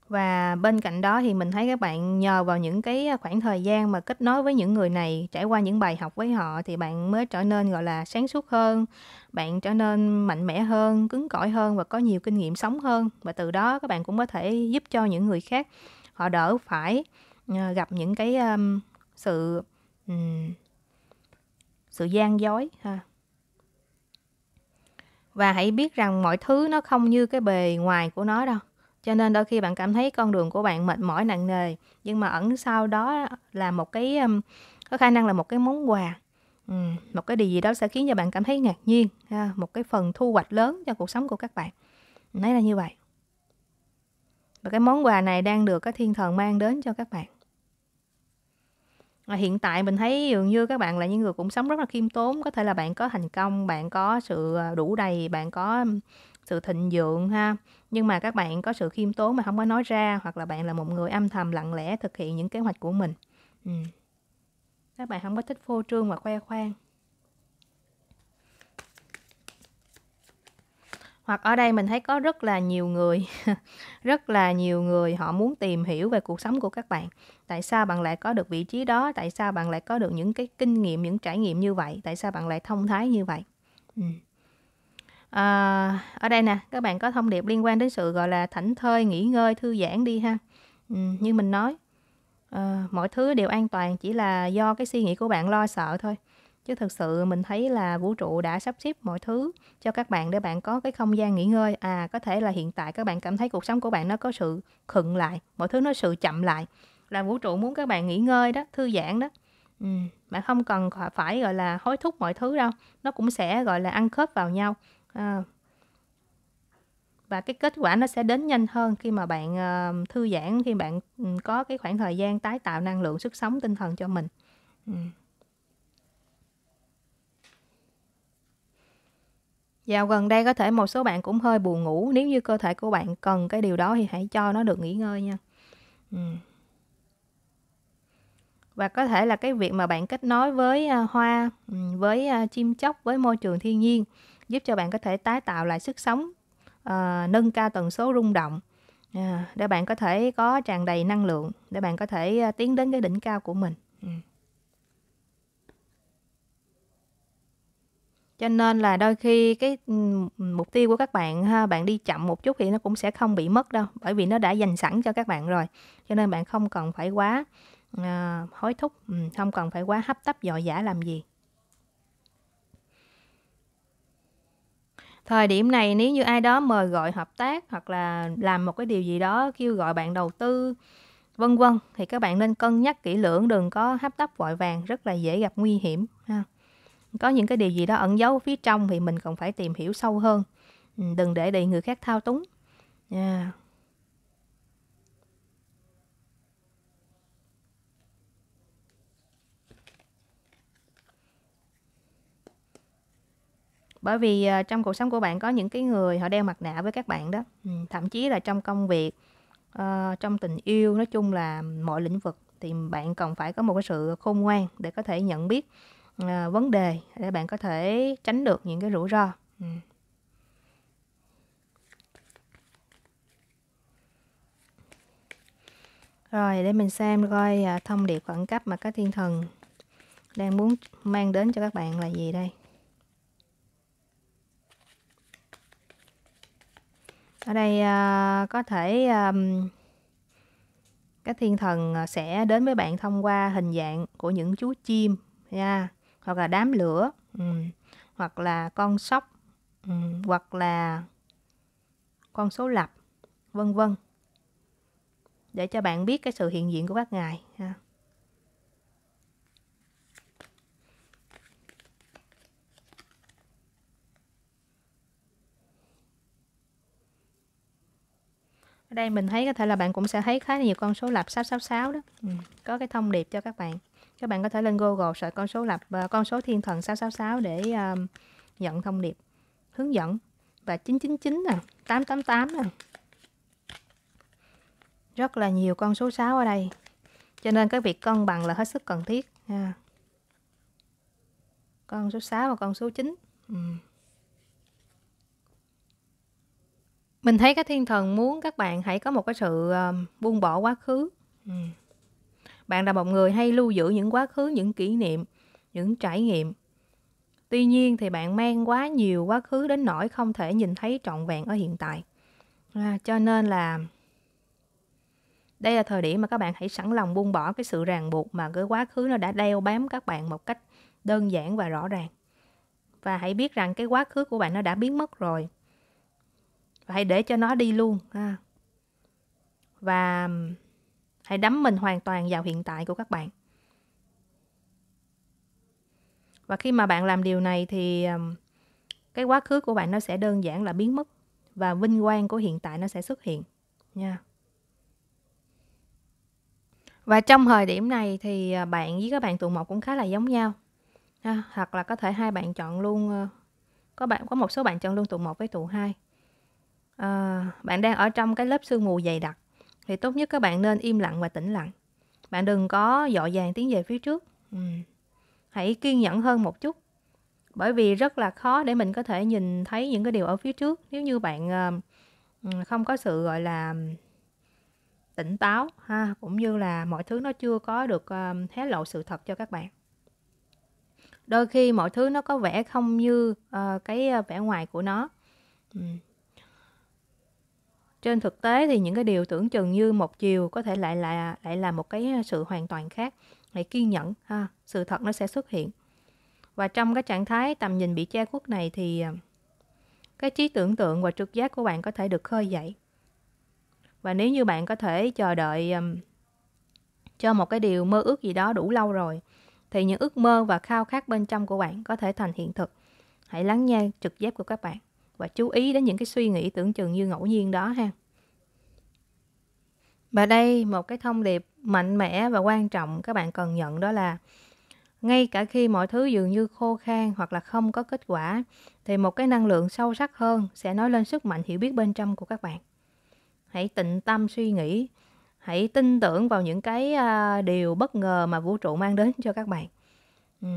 và bên cạnh đó thì mình thấy các bạn nhờ vào những cái ờ, khoảng thời gian mà kết nối với những người này trải qua những bài học với họ thì bạn mới trở nên gọi là sáng suốt hơn bạn trở nên mạnh mẽ hơn cứng cỏi hơn và có nhiều kinh nghiệm sống hơn và từ đó các bạn cũng có thể giúp cho những người khác họ đỡ phải ờ, gặp những cái um, sự um, sự gian dối ha và hãy biết rằng mọi thứ nó không như cái bề ngoài của nó đâu cho nên đôi khi bạn cảm thấy con đường của bạn mệt mỏi nặng nề nhưng mà ẩn sau đó là một cái um, có khả năng là một cái món quà ừ, một cái điều gì đó sẽ khiến cho bạn cảm thấy ngạc nhiên ha, một cái phần thu hoạch lớn cho cuộc sống của các bạn nói là như vậy và cái món quà này đang được các thiên thần mang đến cho các bạn và hiện tại mình thấy dường như các bạn là những người cũng sống rất là khiêm tốn có thể là bạn có thành công bạn có sự à, đủ đầy bạn có sự thịnh vượng ha nhưng mà các bạn có sự khiêm tốn mà không có nói ra hoặc là bạn là một người âm thầm lặng lẽ thực hiện những kế hoạch của mình ừ. các bạn không có thích phô trương và khoe khoang hoặc ở đây mình thấy có rất là nhiều người rất là nhiều người họ muốn tìm hiểu về cuộc sống của các bạn tại sao bạn lại có được vị trí đó tại sao bạn lại có được những cái kinh nghiệm những trải nghiệm như vậy tại sao bạn lại thông thái như vậy ừ. à, ở đây nè các bạn có thông điệp liên quan đến sự gọi là thảnh thơi nghỉ ngơi thư giãn đi ha ừ, như mình nói à, mọi thứ đều an toàn chỉ là do cái suy nghĩ của bạn lo sợ thôi chứ thực sự mình thấy là vũ trụ đã sắp xếp mọi thứ cho các bạn để bạn có cái không gian nghỉ ngơi à có thể là hiện tại các bạn cảm thấy cuộc sống của bạn nó có sự khựng lại mọi thứ nó sự chậm lại là vũ trụ muốn các bạn nghỉ ngơi đó thư giãn đó ừ, bạn không cần phải gọi là hối thúc mọi thứ đâu nó cũng sẽ gọi là ăn khớp vào nhau à, và cái kết quả nó sẽ đến nhanh hơn khi mà bạn uh, thư giãn khi bạn ừ, có cái khoảng thời gian tái tạo năng lượng sức sống tinh thần cho mình ừ. Dạo gần đây có thể một số bạn cũng hơi buồn ngủ, nếu như cơ thể của bạn cần cái điều đó thì hãy cho nó được nghỉ ngơi nha. Ừ. Và có thể là cái việc mà bạn kết nối với à, hoa, ừ, với à, chim chóc, với môi trường thiên nhiên giúp cho bạn có thể tái tạo lại sức sống, ờ, nâng cao tần số rung động à, để bạn có thể có tràn đầy năng lượng, để bạn có thể tiến đến cái đỉnh cao của mình. Ừ. Cho nên là đôi khi cái ừ, mục tiêu của các bạn ha, bạn đi chậm một chút thì nó cũng sẽ không bị mất đâu, bởi vì nó đã dành sẵn cho các bạn rồi. Cho nên bạn không cần phải quá à, hối thúc, ừ, không cần phải quá hấp tấp vội vã làm gì. Thời điểm này nếu như ai đó mời gọi hợp tác hoặc là làm một cái điều gì đó kêu gọi bạn đầu tư vân vân thì các bạn nên cân nhắc kỹ lưỡng đừng có hấp tấp vội vàng rất là dễ gặp nguy hiểm ha có những cái điều gì đó ẩn giấu phía trong thì mình còn phải tìm hiểu sâu hơn ừ, đừng để bị người khác thao túng yeah. bởi vì à, trong cuộc sống của bạn có những cái người họ đeo mặt nạ với các bạn đó ừ, thậm chí là trong công việc ờ, trong tình yêu nói chung là mọi lĩnh vực thì bạn cần phải có một cái sự khôn ngoan để có thể nhận biết À, vấn đề để bạn có thể tránh được những cái rủi ro ừ. rồi để mình xem coi à, thông điệp khẩn cấp mà các thiên thần đang muốn mang đến cho các bạn là gì đây ở đây à, có thể các thiên thần sẽ đến với bạn thông qua hình dạng của những chú chim nha yeah hoặc là đám lửa ừ. hoặc là con sóc ừ. hoặc là con số lập vân vân để cho bạn biết cái sự hiện diện của các ngài đây mình thấy có thể là bạn cũng sẽ thấy khá nhiều con số lập 666 đó ừ. có cái thông điệp cho các bạn các bạn có thể lên Google search con số lập uh, con số thiên thần 666 để um, nhận thông điệp hướng dẫn và 999 nè 888 nè rất là nhiều con số 6 ở đây cho nên cái việc cân bằng là hết sức cần thiết nha con số 6 và con số 9 ừ. Mình thấy cái thiên thần muốn các bạn hãy có một cái sự ờ, buông bỏ quá khứ. Ừ. Bạn là một người hay lưu giữ những quá khứ, những kỷ niệm, những trải nghiệm. Tuy nhiên thì bạn mang quá nhiều quá khứ đến nỗi không thể nhìn thấy trọn vẹn ở hiện tại. À, cho nên là đây là thời điểm mà các bạn hãy sẵn lòng buông bỏ cái sự ràng buộc mà cái quá khứ nó đã đeo bám các bạn một cách đơn giản và rõ ràng. Và hãy biết rằng cái quá khứ của bạn nó đã biến mất rồi hãy để cho nó đi luôn ha. và hãy đắm mình hoàn toàn vào hiện tại của các bạn và khi mà bạn làm điều này thì cái quá khứ của bạn nó sẽ đơn giản là biến mất và vinh quang của hiện tại nó sẽ xuất hiện nha và trong thời điểm này thì à, bạn với các bạn tụ một cũng khá là giống nhau ha, hoặc là có thể hai bạn chọn luôn có bạn có một số bạn chọn luôn tụ một với tụ hai à, bạn đang ở trong cái lớp sương mù dày đặc thì tốt nhất các bạn nên im lặng và tĩnh lặng bạn đừng có dội dàng tiến về phía trước ừ. hãy kiên nhẫn hơn một chút bởi vì rất là khó để mình có thể nhìn thấy những cái điều ở phía trước nếu như bạn ờ, ừ, không có sự gọi là tỉnh táo ha cũng như là mọi thứ nó chưa có được ờ, hé lộ sự thật cho các bạn đôi khi mọi thứ nó có vẻ không như ờ, cái vẻ ngoài của nó ừ trên thực tế thì những cái điều tưởng chừng như một chiều có thể lại là lại là một cái sự hoàn toàn khác hãy kiên nhẫn ha sự thật nó sẽ xuất hiện và trong cái trạng thái tầm nhìn bị che khuất này thì à, cái trí tưởng tượng và trực giác của bạn có thể được khơi dậy và nếu như bạn có thể chờ đợi um, cho một cái điều mơ ước gì đó đủ lâu rồi thì những ước mơ và khao khát bên trong của bạn có thể thành hiện thực hãy lắng nghe trực giác của các bạn và chú ý đến những cái suy nghĩ tưởng chừng như ngẫu nhiên đó ha. Và đây một cái thông điệp mạnh mẽ và quan trọng các bạn cần nhận đó là ngay cả khi mọi thứ dường như khô khan hoặc là không có kết quả thì một cái năng lượng sâu sắc hơn sẽ nói lên sức mạnh hiểu biết bên trong của các bạn. Hãy tịnh tâm suy nghĩ, hãy tin tưởng vào những cái à, điều bất ngờ mà vũ trụ mang đến cho các bạn. Ừ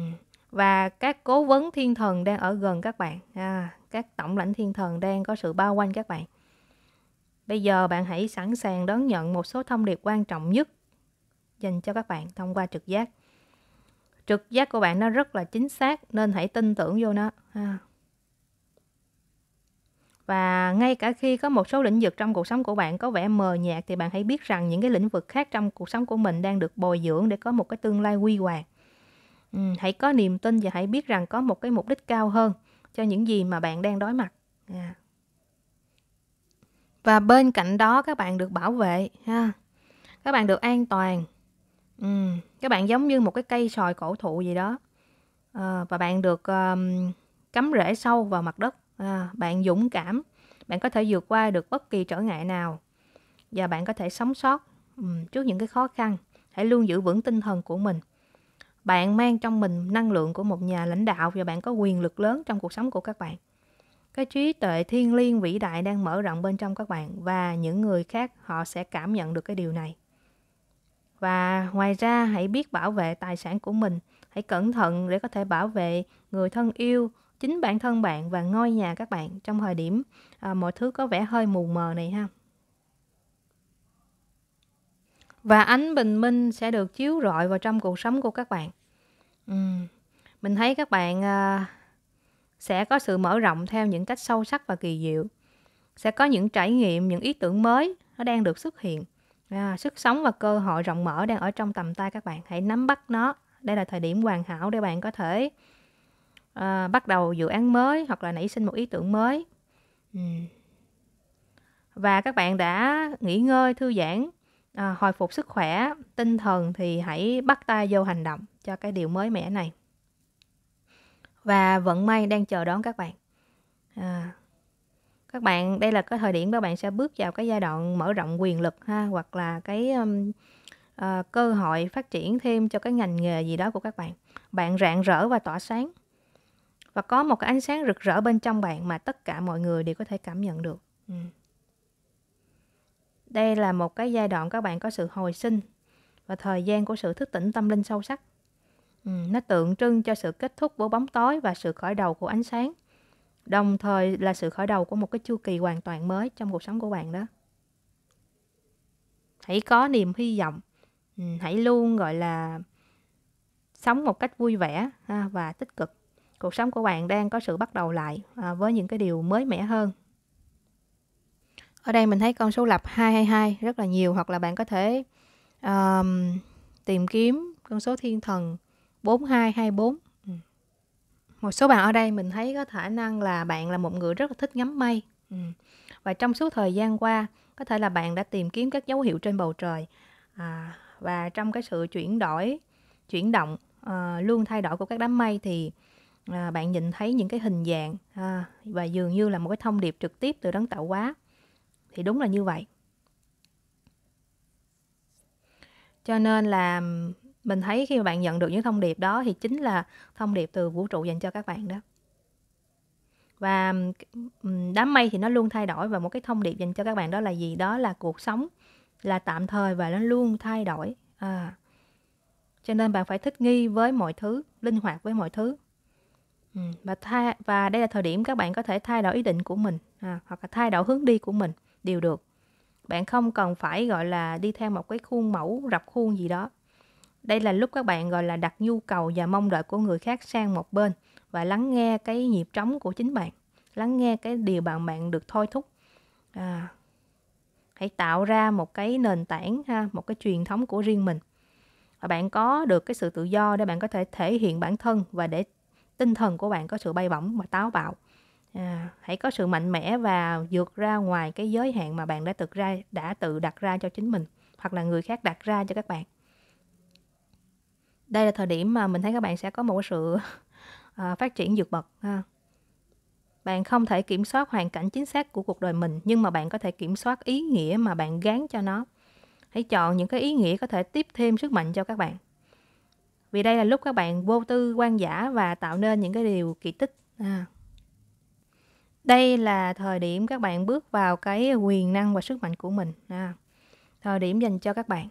và các cố vấn thiên thần đang ở gần các bạn à, các tổng lãnh thiên thần đang có sự bao quanh các bạn bây giờ bạn hãy sẵn sàng đón nhận một số thông điệp quan trọng nhất dành cho các bạn thông qua trực giác trực giác của bạn nó rất là chính xác nên hãy tin tưởng vô nó à. và ngay cả khi có một số lĩnh vực trong cuộc sống của bạn có vẻ mờ nhạt thì bạn hãy biết rằng những cái lĩnh vực khác trong cuộc sống của mình đang được bồi dưỡng để có một cái tương lai huy hoàng Ừ, hãy có niềm tin và hãy biết rằng có một cái mục đích cao hơn cho những gì mà bạn đang đối mặt. Dạ. Và bên cạnh đó các bạn được bảo vệ ha. Các bạn được an toàn. Ừ, các bạn giống như một cái cây sòi cổ thụ gì đó. Ờ, và bạn được cắm rễ sâu vào mặt đất. À, bạn dũng cảm, bạn có thể vượt qua được bất kỳ trở ngại nào và bạn có thể sống sót trước những cái khó khăn. Hãy luôn giữ vững tinh thần của mình bạn mang trong mình năng lượng của một nhà lãnh đạo và bạn có quyền lực lớn trong cuộc sống của các bạn cái trí tuệ thiên liêng vĩ đại đang mở rộng bên trong các bạn và những người khác họ sẽ cảm nhận được cái điều này và ngoài ra hãy biết bảo vệ tài sản của mình hãy cẩn thận để có thể bảo vệ người thân yêu chính bản thân bạn và ngôi nhà các bạn trong thời điểm à, mọi thứ có vẻ hơi mù mờ này ha và ánh bình minh sẽ được chiếu rọi vào trong cuộc sống của các bạn Ừ. mình thấy các bạn, ờ, sẽ có sự mở rộng theo những cách sâu sắc và kỳ diệu. Sẽ có những trải nghiệm, những ý tưởng mới nó đang được xuất hiện. À, sức sống và cơ hội rộng mở đang ở trong tầm tay các bạn, hãy nắm bắt nó. Đây là thời điểm hoàn hảo để bạn có thể, ờ, bắt đầu dự án mới hoặc là nảy sinh một ý tưởng mới. Ừ. Và các bạn đã nghỉ ngơi, thư giãn, à, hồi phục sức khỏe, tinh thần thì hãy bắt tay vô hành động cho cái điều mới mẻ này và vận may đang chờ đón các bạn à, các bạn đây là cái thời điểm các bạn sẽ bước vào cái giai đoạn mở rộng quyền lực ha hoặc là cái um, uh, cơ hội phát triển thêm cho cái ngành nghề gì đó của các bạn bạn rạng rỡ và tỏa sáng và có một cái ánh sáng rực rỡ bên trong bạn mà tất cả mọi người đều có thể cảm nhận được ừ. đây là một cái giai đoạn các bạn có sự hồi sinh và thời gian của sự thức tỉnh tâm linh sâu sắc Ừ, nó tượng trưng cho sự kết thúc của bóng tối và sự khởi đầu của ánh sáng. Đồng thời là sự khởi đầu của một cái chu kỳ hoàn toàn mới trong cuộc sống của bạn đó. Hãy có niềm hy vọng. Ừ, hãy luôn gọi là sống một cách vui vẻ và tích cực. Cuộc sống của bạn đang có sự bắt đầu lại à, với những cái điều mới mẻ hơn. Ở đây mình thấy con số lập 222 rất là nhiều hoặc là bạn có thể um, tìm kiếm con số thiên thần 4224 ừ. một số bạn ở đây mình thấy có khả năng là bạn là một người rất là thích ngắm mây ừ. và trong suốt thời gian qua có thể là bạn đã tìm kiếm các dấu hiệu trên bầu trời à, và trong cái sự chuyển đổi chuyển động à, luôn thay đổi của các đám mây thì à, bạn nhìn thấy những cái hình dạng à, và dường như là một cái thông điệp trực tiếp từ đấng tạo hóa thì đúng là như vậy cho nên là mình thấy khi mà bạn nhận được những thông điệp đó thì chính là thông điệp từ vũ trụ dành cho các bạn đó và đám mây thì nó luôn thay đổi và một cái thông điệp dành cho các bạn đó là gì đó là cuộc sống là tạm thời và nó luôn thay đổi à. cho nên bạn phải thích nghi với mọi thứ linh hoạt với mọi thứ và thay và đây là thời điểm các bạn có thể thay đổi ý định của mình à, hoặc là thay đổi hướng đi của mình đều được bạn không cần phải gọi là đi theo một cái khuôn mẫu rập khuôn gì đó đây là lúc các bạn gọi là đặt nhu cầu và mong đợi của người khác sang một bên và lắng nghe cái nhịp trống của chính bạn, lắng nghe cái điều bạn bạn được thôi thúc. À, hãy tạo ra một cái nền tảng ha, một cái truyền thống của riêng mình. Và bạn có được cái sự tự do để bạn có thể thể hiện bản thân và để tinh thần của bạn có sự bay bổng và táo bạo. À, hãy có sự mạnh mẽ và vượt ra ngoài cái giới hạn mà bạn đã tự ra đã tự đặt ra cho chính mình hoặc là người khác đặt ra cho các bạn đây là thời điểm mà mình thấy các bạn sẽ có một sự à, phát triển vượt bậc ha bạn không thể kiểm soát hoàn cảnh chính xác của cuộc đời mình nhưng mà bạn có thể kiểm soát ý nghĩa mà bạn gán cho nó hãy chọn những cái ý nghĩa có thể tiếp thêm sức mạnh cho các bạn vì đây là lúc các bạn vô tư quan giả và tạo nên những cái điều kỳ tích à. đây là thời điểm các bạn bước vào cái quyền năng và sức mạnh của mình à. thời điểm dành cho các bạn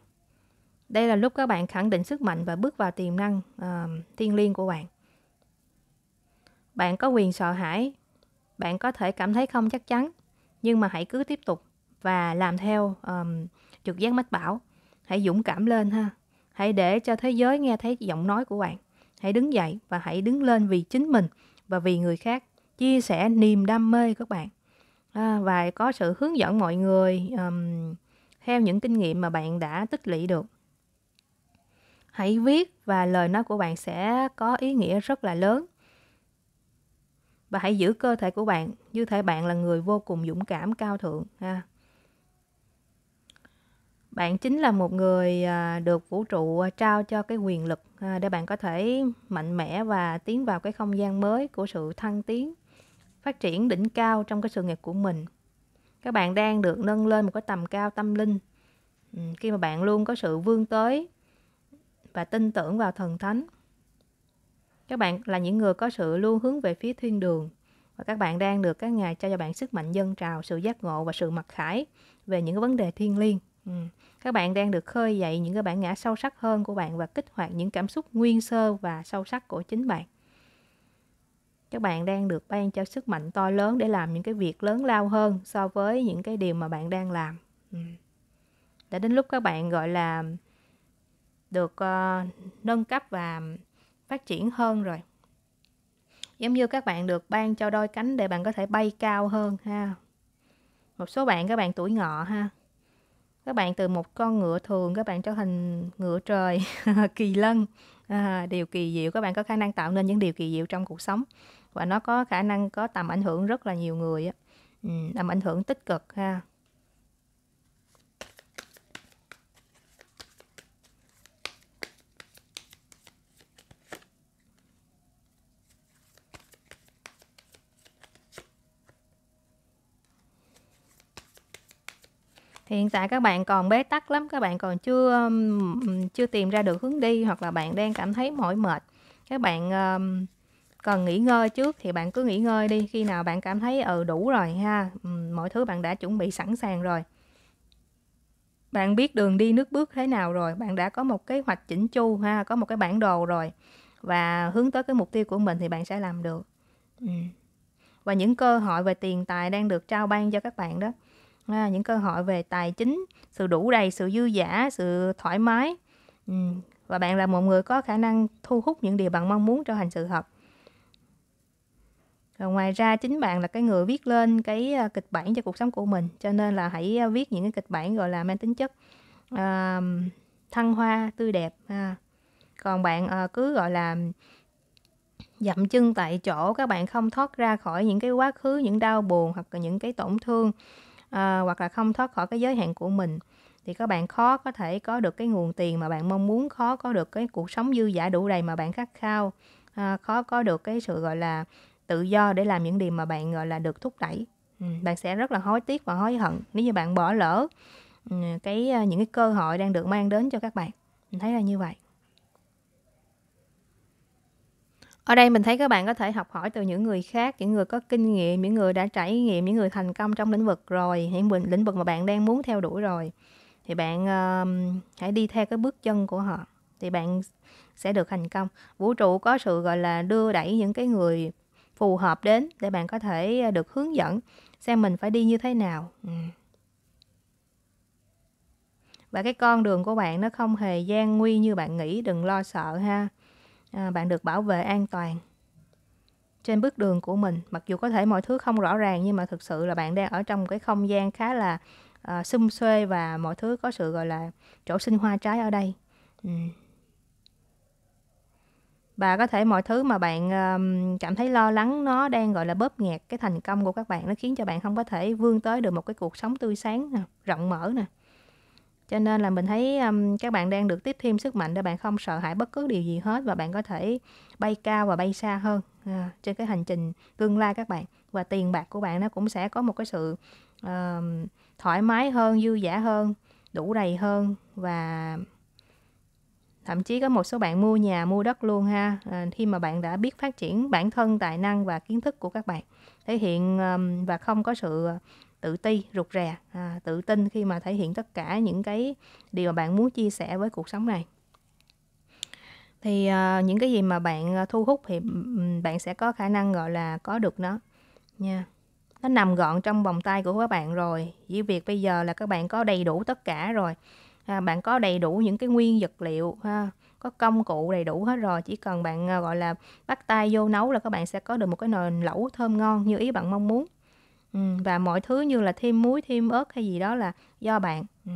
đây là lúc các bạn khẳng định sức mạnh và bước vào tiềm năng uh, thiên liêng của bạn. Bạn có quyền sợ hãi, bạn có thể cảm thấy không chắc chắn, nhưng mà hãy cứ tiếp tục và làm theo um, trực giác mách bảo. Hãy dũng cảm lên ha. Hãy để cho thế giới nghe thấy giọng nói của bạn. Hãy đứng dậy và hãy đứng lên vì chính mình và vì người khác. Chia sẻ niềm đam mê các bạn. À, và có sự hướng dẫn mọi người um, theo những kinh nghiệm mà bạn đã tích lũy được hãy viết và lời nói của bạn sẽ có ý nghĩa rất là lớn và hãy giữ cơ thể của bạn như thể bạn là người vô cùng dũng cảm cao thượng ha bạn chính là một người à, được vũ trụ à, trao cho cái quyền lực à, để bạn có thể mạnh mẽ và tiến vào cái không gian mới của sự thăng tiến phát triển đỉnh cao trong cái sự nghiệp của mình các bạn đang được nâng lên một cái tầm cao tâm linh ừ, khi mà bạn luôn có sự vươn tới và tin tưởng vào thần thánh. Các bạn là những người có sự luôn hướng về phía thiên đường và các bạn đang được các ngài cho cho bạn sức mạnh dân trào, sự giác ngộ và sự mặc khải về những vấn đề thiên liêng. Ừ. Các bạn đang được khơi dậy những cái bản ngã sâu sắc hơn của bạn và kích hoạt những cảm xúc nguyên sơ và sâu sắc của chính bạn. Các bạn đang được ban cho sức mạnh to lớn để làm những cái việc lớn lao hơn so với những cái điều mà bạn đang làm. Ừ. Đã đến lúc các bạn gọi là được uh, nâng cấp và phát triển hơn rồi giống như các bạn được ban cho đôi cánh để bạn có thể bay cao hơn ha một số bạn các bạn tuổi ngọ ha các bạn từ một con ngựa thường các bạn trở thành ngựa trời kỳ lân à, điều kỳ diệu các bạn có khả năng tạo nên những điều kỳ diệu trong cuộc sống và nó có khả năng có tầm ảnh hưởng rất là nhiều người á ừ, tầm ảnh hưởng tích cực ha thì hiện tại các bạn còn bế tắc lắm các bạn còn chưa chưa tìm ra được hướng đi hoặc là bạn đang cảm thấy mỏi mệt các bạn um, cần nghỉ ngơi trước thì bạn cứ nghỉ ngơi đi khi nào bạn cảm thấy ừ đủ rồi ha mọi thứ bạn đã chuẩn bị sẵn sàng rồi bạn biết đường đi nước bước thế nào rồi bạn đã có một kế hoạch chỉnh chu ha có một cái bản đồ rồi và hướng tới cái mục tiêu của mình thì bạn sẽ làm được ừ. và những cơ hội về tiền tài đang được trao ban cho các bạn đó à, những cơ hội về tài chính sự đủ đầy sự dư giả sự thoải mái ừ. và bạn là một người có khả năng thu hút những điều bạn mong muốn trở thành sự thật rồi ngoài ra chính bạn là cái người viết lên cái à, kịch bản cho cuộc sống của mình cho nên là hãy à, viết những cái kịch bản gọi là mang tính chất uh, thăng hoa tươi đẹp ha. còn bạn uh, cứ gọi là dậm chân tại chỗ các bạn không thoát ra khỏi những cái quá khứ những đau buồn hoặc là những cái tổn thương à, hoặc là không thoát khỏi cái giới hạn của mình thì các bạn khó có thể có được cái nguồn tiền mà bạn mong muốn khó có được cái cuộc sống dư giả đủ đầy mà bạn khát khao à, khó có được cái sự gọi là tự do để làm những điều mà bạn gọi là được thúc đẩy ừ, bạn sẽ rất là hối tiếc và hối hận nếu như bạn bỏ lỡ ừ, cái ờ, những cái cơ hội đang được mang đến cho các bạn mình thấy là như vậy Ở đây mình thấy các bạn có thể học hỏi từ những người khác, những người có kinh nghiệm, những người đã trải nghiệm, những người thành công trong lĩnh vực rồi, những lĩnh vực mà bạn đang muốn theo đuổi rồi. Thì bạn uh, hãy đi theo cái bước chân của họ thì bạn sẽ được thành công. Vũ trụ có sự gọi là đưa đẩy những cái người phù hợp đến để bạn có thể ờ, được hướng dẫn xem mình phải đi như thế nào. Ừ. Và cái con đường của bạn nó không hề gian nguy như bạn nghĩ, đừng lo sợ ha à, bạn được bảo vệ an toàn trên bước đường của mình mặc dù có thể mọi thứ không rõ ràng nhưng mà thực sự là bạn đang ở trong cái không gian khá là à, xum xuê và mọi thứ có sự gọi là chỗ sinh hoa trái ở đây ừ. và có thể mọi thứ mà bạn um, cảm thấy lo lắng nó đang gọi là bóp nghẹt cái thành công của các bạn nó khiến cho bạn không có thể vươn tới được một cái cuộc sống tươi sáng nè rộng mở nè cho nên là mình thấy um, các bạn đang được tiếp thêm sức mạnh để bạn không sợ hãi bất cứ điều gì hết và bạn có thể bay cao và bay xa hơn à, trên cái hành trình tương lai các bạn và tiền bạc của bạn nó cũng sẽ có một cái sự uh, thoải mái hơn dư giả hơn đủ đầy hơn và thậm chí có một số bạn mua nhà mua đất luôn ha à, khi mà bạn đã biết phát triển bản thân tài năng và kiến thức của các bạn thể hiện um, và không có sự tự ti rụt rè à, tự tin khi mà thể hiện tất cả những cái điều mà bạn muốn chia sẻ với cuộc sống này thì uh, những cái gì mà bạn à, thu hút thì bạn sẽ có khả năng gọi là có được nó nha nó nằm gọn trong vòng tay của các bạn rồi với việc bây giờ là các bạn có đầy đủ tất cả rồi à, bạn có đầy đủ những cái nguyên vật liệu ha có công cụ đầy đủ hết rồi chỉ cần bạn à, gọi là bắt tay vô nấu là các bạn sẽ có được một cái nồi lẩu thơm ngon như ý bạn mong muốn Ừ, và mọi thứ như là thêm muối thêm ớt hay gì đó là do bạn ừ,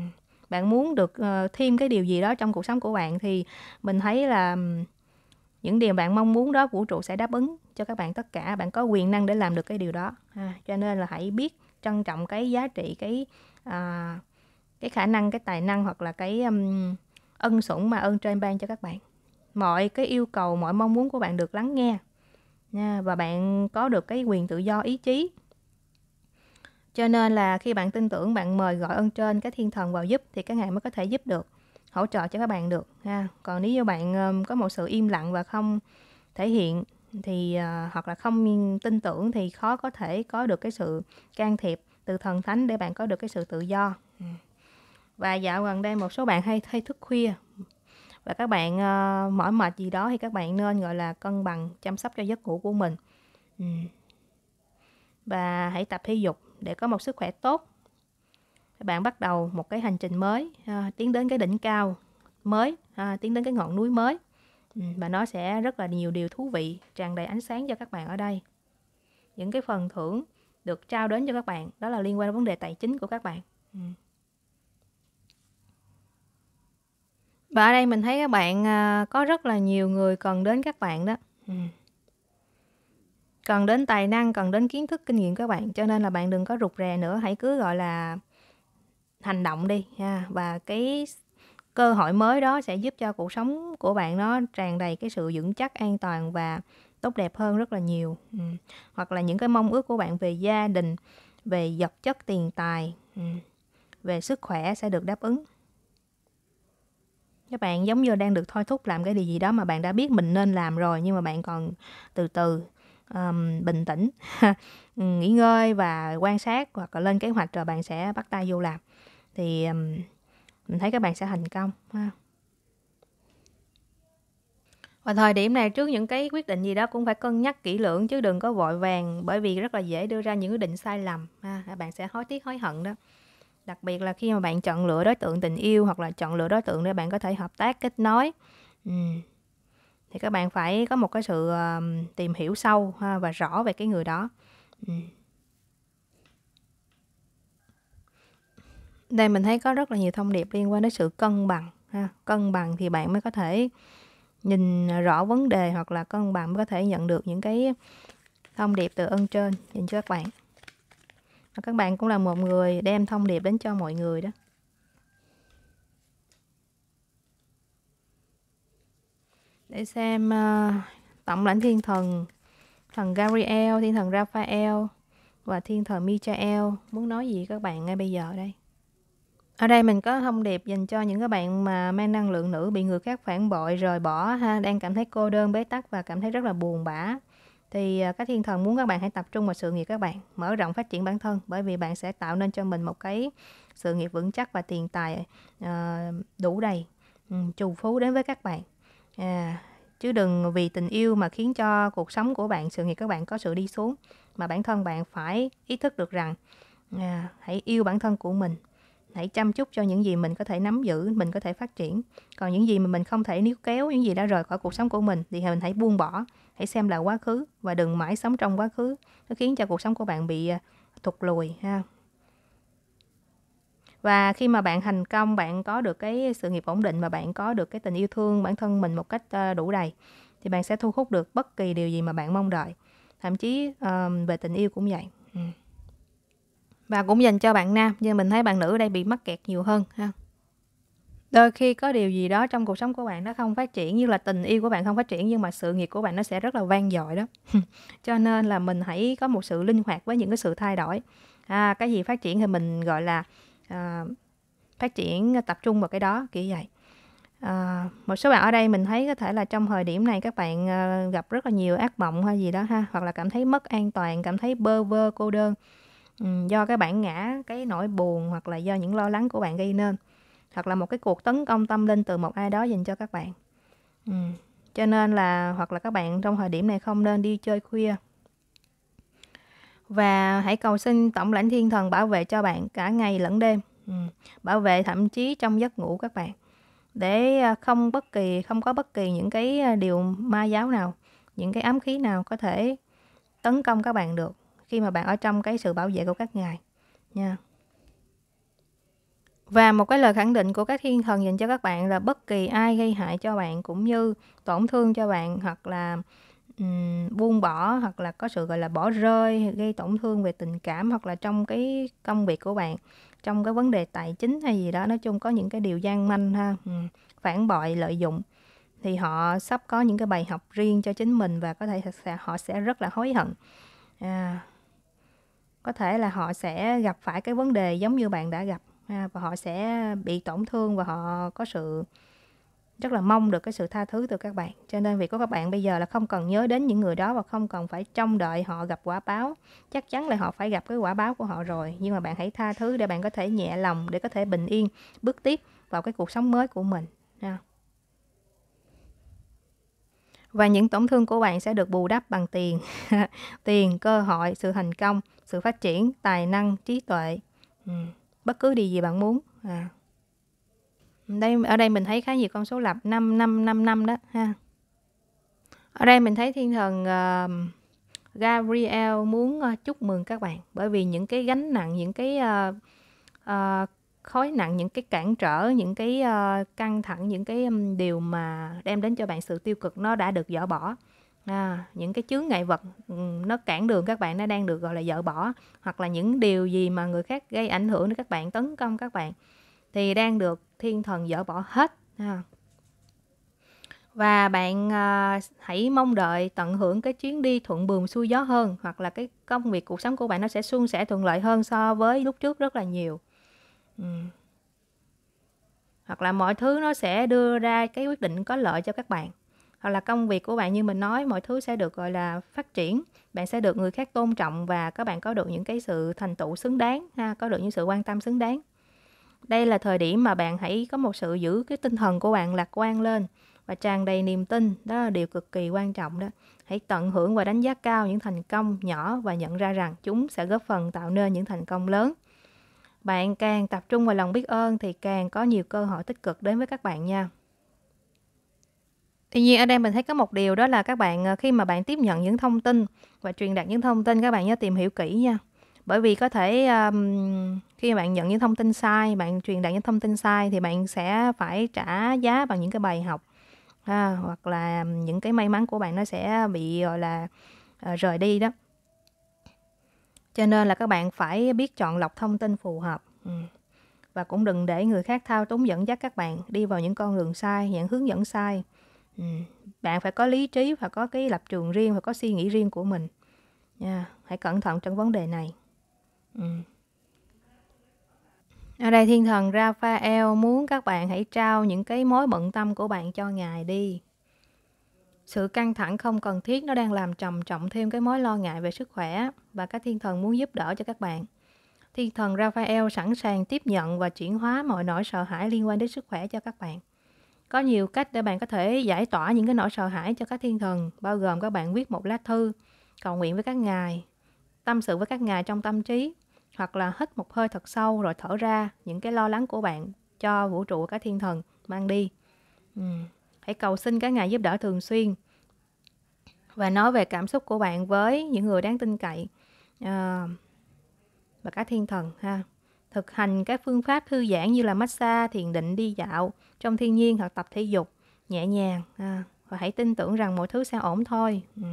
bạn muốn được ờ, thêm cái điều gì đó trong cuộc sống của bạn thì mình thấy là những điều bạn mong muốn đó vũ trụ sẽ đáp ứng cho các bạn tất cả bạn có quyền năng để làm được cái điều đó à, cho nên là hãy biết trân trọng cái giá trị cái à, cái khả năng cái tài năng hoặc là cái um, ân sủng mà ơn trên ban cho các bạn mọi cái yêu cầu mọi mong muốn của bạn được lắng nghe nha và bạn có được cái quyền tự do ý chí cho nên là khi bạn tin tưởng, bạn mời gọi ơn trên các thiên thần vào giúp thì các ngài mới có thể giúp được, hỗ trợ cho các bạn được ha. Còn nếu như bạn um, có một sự im lặng và không thể hiện thì uh, hoặc là không tin tưởng thì khó có thể có được cái sự can thiệp từ thần thánh để bạn có được cái sự tự do. Và dạo gần đây một số bạn hay hay thức khuya và các bạn uh, mỏi mệt gì đó thì các bạn nên gọi là cân bằng chăm sóc cho giấc ngủ của mình. Và hãy tập thể dục để có một sức khỏe tốt bạn bắt đầu một cái hành trình mới à, tiến đến cái đỉnh cao mới à, tiến đến cái ngọn núi mới ừ, và nó sẽ rất là nhiều điều thú vị tràn đầy ánh sáng cho các bạn ở đây những cái phần thưởng được trao đến cho các bạn đó là liên quan đến vấn đề tài chính của các bạn ừ. và ở đây mình thấy các bạn à, có rất là nhiều người cần đến các bạn đó ừ cần đến tài năng cần đến kiến thức kinh nghiệm các bạn cho nên là bạn đừng có rụt rè nữa hãy cứ gọi là hành động đi ha và cái cơ hội mới đó sẽ giúp cho cuộc sống của bạn nó tràn đầy cái sự vững chắc an toàn và tốt đẹp hơn rất là nhiều ừ. hoặc là những cái mong ước của bạn về gia đình về vật chất tiền tài ừ. về sức khỏe sẽ được đáp ứng các bạn giống như đang được thôi thúc làm cái điều gì đó mà bạn đã biết mình nên làm rồi nhưng mà bạn còn từ từ um, bình tĩnh ừ, nghỉ ngơi và quan sát hoặc là lên kế hoạch rồi bạn sẽ bắt tay vô làm thì um, mình thấy các bạn sẽ thành công ha và thời điểm này trước những cái quyết định gì đó cũng phải cân nhắc kỹ lưỡng chứ đừng có vội vàng bởi vì rất là dễ đưa ra những quyết định sai lầm ha bạn sẽ hối tiếc hối hận đó đặc biệt là khi mà bạn chọn lựa đối tượng tình yêu hoặc là chọn lựa đối tượng để bạn có thể hợp tác kết nối ừ, thì các bạn phải có một cái sự ờ, tìm hiểu sâu và rõ về cái người đó ừ. đây mình thấy có rất là nhiều thông điệp liên quan đến sự cân bằng cân bằng thì bạn mới có thể nhìn rõ vấn đề hoặc là cân bằng mới có thể nhận được những cái thông điệp từ ân trên dành cho các bạn các bạn cũng là một người đem thông điệp đến cho mọi người đó để xem uh, tổng lãnh thiên thần thần Gabriel, thiên thần Raphael và thiên thần Michael muốn nói gì các bạn ngay bây giờ đây. Ở đây mình có thông điệp dành cho những các bạn mà mang năng lượng nữ bị người khác phản bội rời bỏ ha, đang cảm thấy cô đơn, bế tắc và cảm thấy rất là buồn bã. Thì ờ, các thiên thần muốn các bạn hãy tập trung vào sự nghiệp các bạn, mở rộng phát triển bản thân bởi vì bạn sẽ tạo nên cho mình một cái sự nghiệp vững chắc và tiền tài uh, đủ đầy, ừ, trù phú đến với các bạn à, chứ đừng vì tình yêu mà khiến cho cuộc sống của bạn sự nghiệp các bạn có sự đi xuống mà bản thân bạn phải ý thức được rằng à, hãy yêu bản thân của mình hãy chăm chút cho những gì mình có thể nắm giữ mình có thể phát triển còn những gì mà mình không thể níu kéo những gì đã rời khỏi cuộc sống của mình thì mình hãy buông bỏ hãy xem là quá khứ và đừng mãi sống trong quá khứ nó khiến cho cuộc sống của bạn bị à, thụt lùi ha và khi mà bạn thành công bạn có được cái sự nghiệp ổn định và bạn có được cái tình yêu thương bản thân mình một cách ờ, đủ đầy thì bạn sẽ thu hút được bất kỳ điều gì mà bạn mong đợi thậm chí uh, về tình yêu cũng vậy ừ. và cũng dành cho bạn nam nhưng mình thấy bạn nữ ở đây bị mắc kẹt nhiều hơn ha đôi khi có điều gì đó trong cuộc sống của bạn nó không phát triển như là tình yêu của bạn không phát triển nhưng mà sự nghiệp của bạn nó sẽ rất là vang dội đó cho nên là mình hãy có một sự linh hoạt với những cái sự thay đổi à, cái gì phát triển thì mình gọi là À, phát triển à, tập trung vào cái đó kiểu vậy à, một số bạn ở đây mình thấy có thể là trong thời điểm này các bạn à, gặp rất là nhiều ác mộng hay gì đó ha hoặc là cảm thấy mất an toàn cảm thấy bơ vơ cô đơn do cái bản ngã cái nỗi buồn hoặc là do những lo lắng của bạn gây nên hoặc là một cái cuộc tấn công tâm linh từ một ai đó dành cho các bạn ừ. cho nên là hoặc là các bạn trong thời điểm này không nên đi chơi khuya và hãy cầu xin tổng lãnh thiên thần bảo vệ cho bạn cả ngày lẫn đêm ừ, bảo vệ thậm chí trong giấc ngủ các bạn để à, không bất kỳ không có bất kỳ những cái à, điều ma giáo nào những cái ám khí nào có thể tấn công các bạn được khi mà bạn ở trong cái sự bảo vệ của các ngài nha và một cái lời khẳng định của các thiên thần dành cho các bạn là bất kỳ ai gây hại cho bạn cũng như tổn thương cho bạn hoặc là buông bỏ hoặc là có sự gọi là bỏ rơi gây tổn thương về tình cảm hoặc là trong cái công việc của bạn trong cái vấn đề tài chính hay gì đó nói chung có những cái điều gian manh ha um, phản bội lợi dụng thì họ sắp có những cái bài học riêng cho chính mình và có thể thật sự họ sẽ rất là hối hận à, có thể là họ sẽ gặp phải cái vấn đề giống như bạn đã gặp ha, và họ sẽ bị tổn thương và họ có sự rất là mong được cái sự tha thứ từ các bạn cho nên việc của các bạn bây giờ là không cần nhớ đến những người đó và không cần phải trông đợi họ gặp quả báo chắc chắn là họ phải gặp cái quả báo của họ rồi nhưng mà bạn hãy tha thứ để bạn có thể nhẹ lòng để có thể bình yên bước tiếp vào cái cuộc sống mới của mình ha và những tổn thương của bạn sẽ được bù đắp bằng tiền tiền cơ hội sự thành công sự phát triển tài năng trí tuệ ừ. bất cứ điều gì bạn muốn à đây ở đây mình thấy khá nhiều con số lập 5 5 5 5 đó ha ở đây mình thấy thiên thần uh, Gabriel muốn uh, chúc mừng các bạn bởi vì những cái gánh nặng những cái uh, uh, khối nặng những cái cản trở những cái uh, căng thẳng những cái um, điều mà đem đến cho bạn sự tiêu cực nó đã được dỡ bỏ à, những cái chướng ngại vật nó cản đường các bạn nó đang được gọi là dỡ bỏ hoặc là những điều gì mà người khác gây ảnh hưởng đến các bạn tấn công các bạn thì đang được thiên thần dỡ bỏ hết ha. và bạn à, hãy mong đợi tận hưởng cái chuyến đi thuận buồm xuôi gió hơn hoặc là cái công việc cuộc sống của bạn nó sẽ suôn sẻ thuận lợi hơn so với lúc trước rất là nhiều ừ. hoặc là mọi thứ nó sẽ đưa ra cái quyết định có lợi cho các bạn hoặc là công việc của bạn như mình nói mọi thứ sẽ được gọi là phát triển bạn sẽ được người khác tôn trọng và các bạn có được những cái sự thành tựu xứng đáng ha có được những sự quan tâm xứng đáng đây là thời điểm mà bạn hãy có một sự giữ cái tinh thần của bạn lạc quan lên và tràn đầy niềm tin đó là điều cực kỳ quan trọng đó hãy tận hưởng và đánh giá cao những thành công nhỏ và nhận ra rằng chúng sẽ góp phần tạo nên những thành công lớn bạn càng tập trung vào lòng biết ơn thì càng có nhiều cơ hội tích cực đến với các bạn nha Tuy nhiên ở đây mình thấy có một điều đó là các bạn ờ, khi mà bạn tiếp nhận những thông tin và truyền đạt những thông tin các bạn nhớ tìm hiểu kỹ nha. Bởi vì có thể um, khi bạn nhận những thông tin sai bạn truyền đạt những thông tin sai thì bạn sẽ phải trả giá bằng những cái bài học à, hoặc là những cái may mắn của bạn nó sẽ bị gọi là à, rời đi đó cho nên là các bạn phải biết chọn lọc thông tin phù hợp và cũng đừng để người khác thao túng dẫn dắt các bạn đi vào những con đường sai những hướng dẫn sai bạn phải có lý trí và có cái lập trường riêng và có suy nghĩ riêng của mình yeah. hãy cẩn thận trong vấn đề này ừ. Ở đây thiên thần Raphael muốn các bạn hãy trao những cái mối bận tâm của bạn cho Ngài đi. Sự căng thẳng không cần thiết nó đang làm trầm trọng thêm cái mối lo ngại về sức khỏe và các thiên thần muốn giúp đỡ cho các bạn. Thiên thần Raphael sẵn sàng tiếp nhận và chuyển hóa mọi nỗi sợ hãi liên quan đến sức khỏe cho các bạn. Có nhiều cách để bạn có thể giải tỏa những cái nỗi sợ hãi cho các thiên thần, bao gồm các bạn viết một lá thư, cầu nguyện với các ngài, tâm sự với các ngài trong tâm trí, hoặc là hít một hơi thật sâu rồi thở ra những cái lo lắng của bạn cho vũ trụ các thiên thần mang đi ừ. hãy cầu xin các ngài giúp đỡ thường xuyên và nói về cảm xúc của bạn với những người đáng tin cậy à, và các thiên thần ha thực hành các phương pháp thư giãn như là massage thiền định đi dạo trong thiên nhiên hoặc tập thể dục nhẹ nhàng à, và hãy tin tưởng rằng mọi thứ sẽ ổn thôi ừ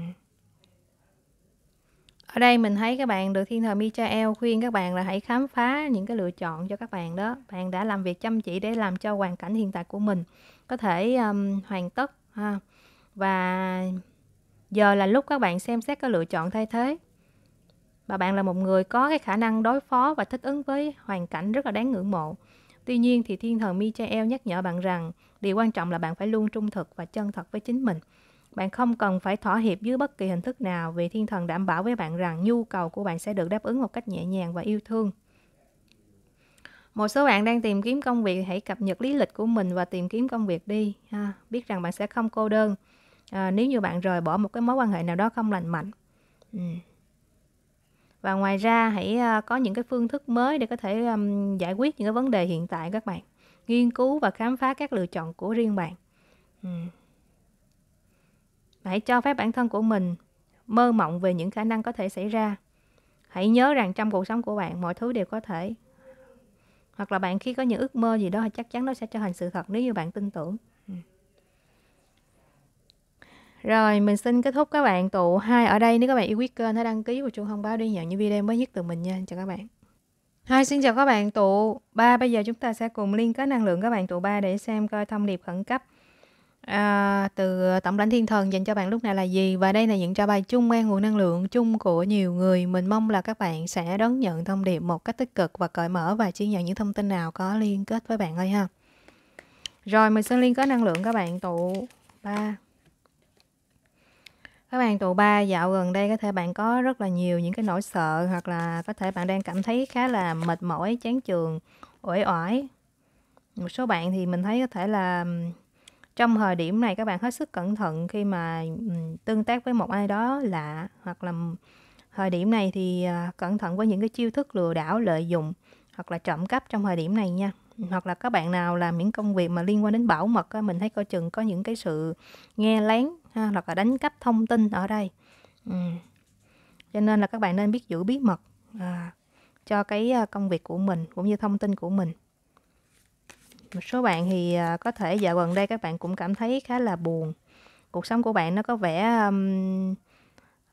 ở đây mình thấy các bạn được thiên thời Michael khuyên các bạn là hãy khám phá những cái lựa chọn cho các bạn đó bạn đã làm việc chăm chỉ để làm cho hoàn cảnh hiện tại của mình có thể um, hoàn tất ha và giờ là lúc các bạn xem xét các lựa chọn thay thế và bạn là một người có cái khả năng đối phó và thích ứng với hoàn cảnh rất là đáng ngưỡng mộ tuy nhiên thì thiên thần Michael nhắc nhở bạn rằng điều quan trọng là bạn phải luôn trung thực và chân thật với chính mình bạn không cần phải thỏa hiệp dưới bất kỳ hình thức nào vì thiên thần đảm bảo với bạn rằng nhu cầu của bạn sẽ được đáp ứng một cách nhẹ nhàng và yêu thương. Một số bạn đang tìm kiếm công việc, hãy cập nhật lý lịch của mình và tìm kiếm công việc đi. Ha. Biết rằng bạn sẽ không cô đơn à, nếu như bạn rời bỏ một cái mối quan hệ nào đó không lành mạnh. Ừ. Và ngoài ra hãy à, có những cái phương thức mới để có thể um, giải quyết những cái vấn đề hiện tại các bạn. Nghiên cứu và khám phá các lựa chọn của riêng bạn. Ừ. Hãy cho phép bản thân của mình mơ mộng về những khả năng có thể xảy ra. Hãy nhớ rằng trong cuộc sống của bạn mọi thứ đều có thể. Hoặc là bạn khi có những ước mơ gì đó chắc chắn nó sẽ trở thành sự thật nếu như bạn tin tưởng. Ừ. Rồi mình xin kết thúc các bạn tụ hai ở đây nếu các bạn yêu quý kênh hãy đăng ký và chuông thông báo để nhận những video mới nhất từ mình nha. Chào các bạn. hai xin chào các bạn tụ ba Bây giờ chúng ta sẽ cùng liên kết năng lượng các bạn tụ ba để xem coi thông điệp khẩn cấp À, từ ờ, Tổng lãnh Thiên Thần dành cho bạn lúc này là gì? Và đây là những trả bài chung mang nguồn năng lượng chung của nhiều người. Mình mong là các bạn sẽ đón nhận thông điệp một cách tích cực và cởi mở và chia nhận những thông tin nào có liên kết với bạn thôi ha. Rồi mình sẽ liên kết năng lượng các bạn tụ ba Các bạn tụ ba dạo gần đây có thể bạn có rất là nhiều những cái nỗi sợ hoặc là có thể bạn đang cảm thấy khá là mệt mỏi, chán trường, uể oải. Một số bạn thì mình thấy có thể là trong thời điểm này các bạn hết sức cẩn thận khi mà tương tác với một ai đó lạ hoặc là thời điểm này thì à, cẩn thận với những cái chiêu thức lừa đảo lợi dụng hoặc là trộm cắp trong thời điểm này nha hoặc là các bạn nào làm những công việc mà liên quan đến bảo mật mình thấy coi chừng có những cái sự nghe lén ha, hoặc là đánh cắp thông tin ở đây ừ. cho nên là các bạn nên biết giữ bí mật à, cho cái à, công việc của mình cũng như thông tin của mình một số bạn thì à, có thể dạo gần đây các bạn cũng cảm thấy khá là buồn cuộc sống của bạn nó có vẻ um,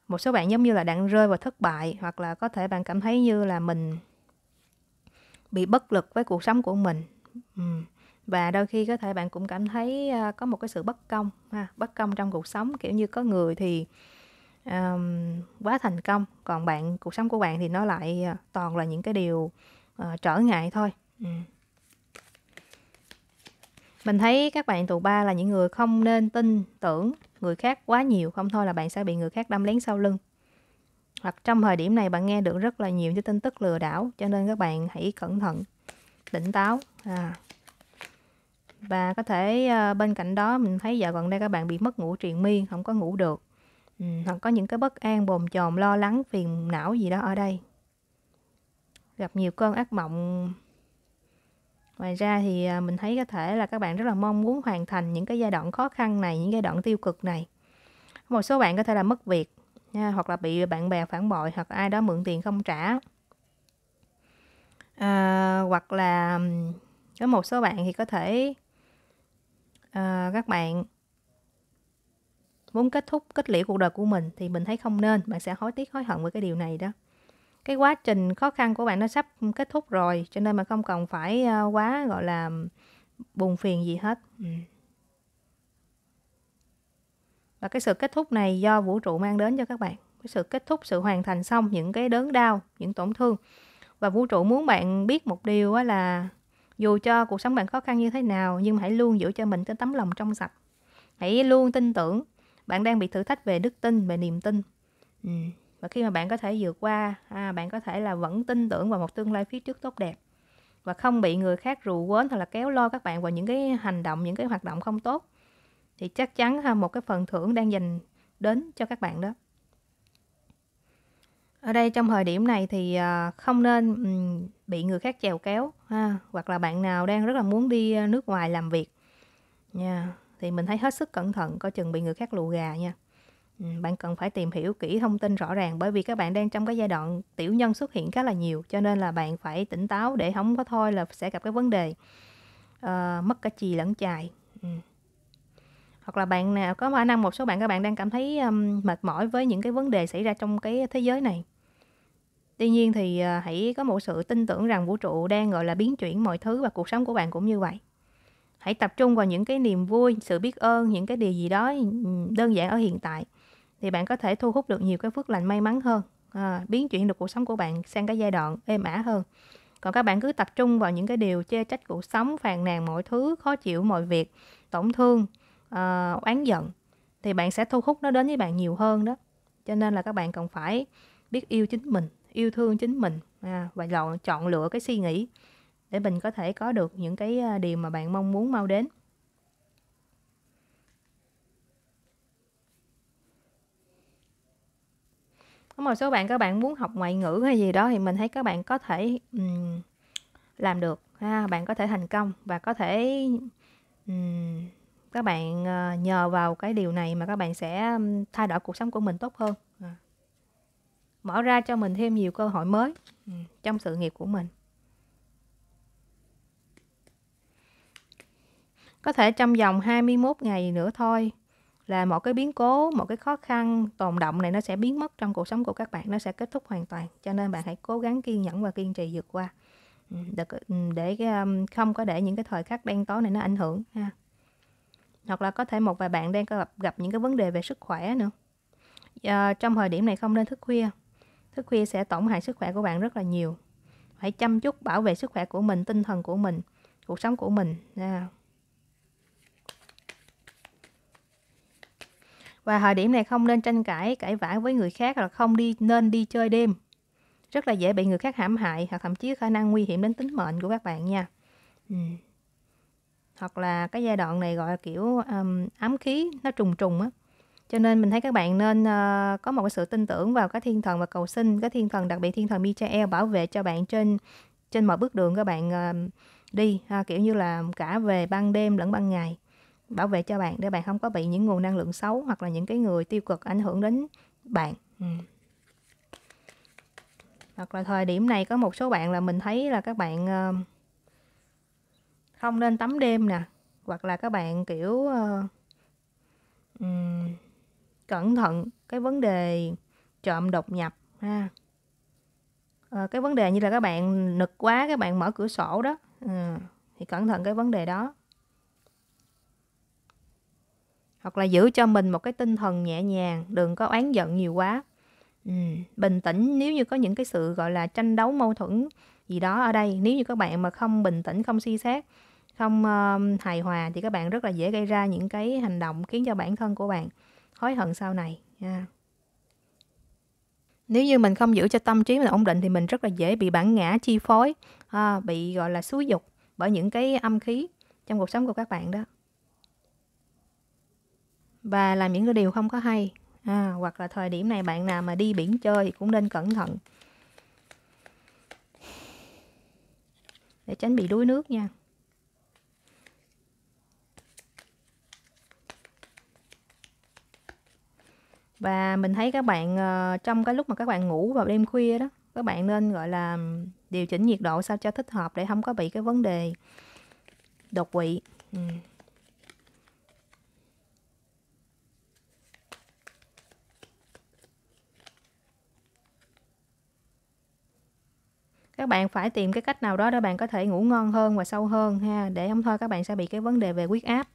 một số bạn giống như là đang rơi vào thất bại hoặc là có thể bạn cảm thấy như là mình bị bất lực với cuộc sống của mình ừ. và đôi khi có thể bạn cũng cảm thấy uh, có một cái sự bất công ha bất công trong cuộc sống kiểu như có người thì um, quá thành công còn bạn cuộc sống của bạn thì nó lại à, toàn là những cái điều uh, trở ngại thôi ừ. Mình thấy các bạn tụ ba là những người không nên tin tưởng người khác quá nhiều, không thôi là bạn sẽ bị người khác đâm lén sau lưng. Hoặc trong thời điểm này bạn nghe được rất là nhiều cái tin tức lừa đảo, cho nên các bạn hãy cẩn thận, tỉnh táo. À. Và có thể ờ, bên cạnh đó mình thấy giờ gần đây các bạn bị mất ngủ triền miên, không có ngủ được. Ừ, hoặc có những cái bất an bồn chồn lo lắng phiền não gì đó ở đây gặp nhiều cơn ác mộng ngoài ra thì à, mình thấy có thể là các bạn rất là mong muốn hoàn thành những cái giai đoạn khó khăn này những giai đoạn tiêu cực này một số bạn có thể là mất việc nha, hoặc là bị bạn bè phản bội hoặc ai đó mượn tiền không trả à, hoặc là có một số bạn thì có thể à, các bạn muốn kết thúc kết liễu cuộc đời của mình thì mình thấy không nên bạn sẽ hối tiếc hối hận với cái điều này đó cái quá trình khó khăn của bạn nó sắp kết thúc rồi cho nên mà không cần phải ờ, quá gọi là buồn phiền gì hết ừ. và cái sự kết thúc này do vũ trụ mang đến cho các bạn cái sự kết thúc sự hoàn thành xong những cái đớn đau những tổn thương và vũ trụ muốn bạn biết một điều là dù cho cuộc sống bạn khó khăn như thế nào nhưng hãy luôn giữ cho mình cái tấm lòng trong sạch hãy luôn tin tưởng bạn đang bị thử thách về đức tin về niềm tin ừ và khi mà bạn có thể vượt qua à, bạn có thể là vẫn tin tưởng vào một tương lai phía trước tốt đẹp và không bị người khác rù quến hoặc là kéo lo các bạn vào những cái hành động những cái hoạt động không tốt thì chắc chắn ha một cái phần thưởng đang dành đến cho các bạn đó ở đây trong thời điểm này thì à, không nên bị người khác chèo kéo ha hoặc là bạn nào đang rất là muốn đi à, nước ngoài làm việc nha yeah. thì mình thấy hết sức cẩn thận coi chừng bị người khác lù gà nha Ừ, bạn cần phải tìm hiểu kỹ thông tin rõ ràng bởi vì các bạn đang trong cái giai đoạn tiểu nhân xuất hiện khá là nhiều cho nên là bạn phải tỉnh táo để không có thôi là sẽ gặp cái vấn đề uh, mất cả chì lẫn chài ừ. hoặc là bạn nào có khả năng một số bạn các bạn đang cảm thấy um, mệt mỏi với những cái vấn đề xảy ra trong cái thế giới này tuy nhiên thì uh, hãy có một sự tin tưởng rằng vũ trụ đang gọi là biến chuyển mọi thứ và cuộc sống của bạn cũng như vậy hãy tập trung vào những cái niềm vui sự biết ơn những cái điều gì đó đơn giản ở hiện tại thì bạn có thể thu hút được nhiều cái phước lành may mắn hơn à, biến chuyển được cuộc sống của bạn sang cái giai đoạn êm ả hơn còn các bạn cứ tập trung vào những cái điều chê trách cuộc sống phàn nàn mọi thứ khó chịu mọi việc tổn thương à, oán giận thì bạn sẽ thu hút nó đến với bạn nhiều hơn đó cho nên là các bạn cần phải biết yêu chính mình yêu thương chính mình à, và chọn lựa cái suy nghĩ để mình có thể có được những cái à, điều mà bạn mong muốn mau đến có một số bạn các bạn muốn học ngoại ngữ hay gì đó thì mình thấy các bạn có thể um, làm được ha bạn có thể thành công và có thể um, các bạn uh, nhờ vào cái điều này mà các bạn sẽ um, thay đổi cuộc sống của mình tốt hơn à. mở ra cho mình thêm nhiều cơ hội mới um, trong sự nghiệp của mình có thể trong vòng 21 ngày nữa thôi là một cái biến cố một cái khó khăn tồn động này nó sẽ biến mất trong cuộc sống của các bạn nó sẽ kết thúc hoàn toàn cho nên bạn hãy cố gắng kiên nhẫn và kiên trì vượt qua ừ, để, ừ, để um, không có để những cái thời khắc đen tối này nó ảnh hưởng ha hoặc là có thể một vài bạn đang gặp gặp những cái vấn đề về sức khỏe nữa à, trong thời điểm này không nên thức khuya thức khuya sẽ tổn hại sức khỏe của bạn rất là nhiều hãy chăm chút bảo vệ sức khỏe của mình tinh thần của mình cuộc sống của mình à, và thời điểm này không nên tranh cãi cãi vã với người khác hoặc không đi nên đi chơi đêm rất là dễ bị người khác hãm hại hoặc thậm chí khả năng nguy hiểm đến tính mệnh của các bạn nha ừ. hoặc là cái giai đoạn này gọi là kiểu um, ám khí nó trùng trùng á cho nên mình thấy các bạn nên uh, có một cái sự tin tưởng vào các thiên thần và cầu xin các thiên thần đặc biệt thiên thần Michael bảo vệ cho bạn trên trên mọi bước đường các bạn uh, đi ha, à, kiểu như là cả về ban đêm lẫn ban ngày bảo vệ cho bạn để bạn không có bị những nguồn năng lượng xấu hoặc là những cái người tiêu cực ảnh hưởng đến bạn ừ. hoặc là thời điểm này có một số bạn là mình thấy là các bạn ờ, không nên tắm đêm nè hoặc là các bạn kiểu uh, um, cẩn thận cái vấn đề trộm đột nhập ha à, cái vấn đề như là các bạn nực quá các bạn mở cửa sổ đó à, thì cẩn thận cái vấn đề đó hoặc là giữ cho mình một cái tinh thần nhẹ nhàng đừng có oán giận nhiều quá ừ, bình tĩnh nếu như có những cái sự gọi là tranh đấu mâu thuẫn gì đó ở đây nếu như các bạn mà không bình tĩnh không suy xét không uh, hài hòa thì các bạn rất là dễ gây ra những cái hành động khiến cho bản thân của bạn hối hận sau này nha nếu như mình không giữ cho tâm trí mình ổn định thì mình rất là dễ bị bản ngã chi phối à, bị gọi là xúi dục bởi những cái âm khí trong cuộc sống của các bạn đó và làm những cái điều không có hay à, hoặc là thời điểm này bạn nào mà đi biển chơi thì cũng nên cẩn thận để tránh bị đuối nước nha và mình thấy các bạn ờ, trong cái lúc mà các bạn ngủ vào đêm khuya đó các bạn nên gọi là điều chỉnh nhiệt độ sao cho thích hợp để không có bị cái vấn đề đột quỵ ừ. các bạn phải tìm cái cách nào đó để bạn có thể ngủ ngon hơn và sâu hơn ha để không thôi các bạn sẽ bị cái vấn đề về huyết áp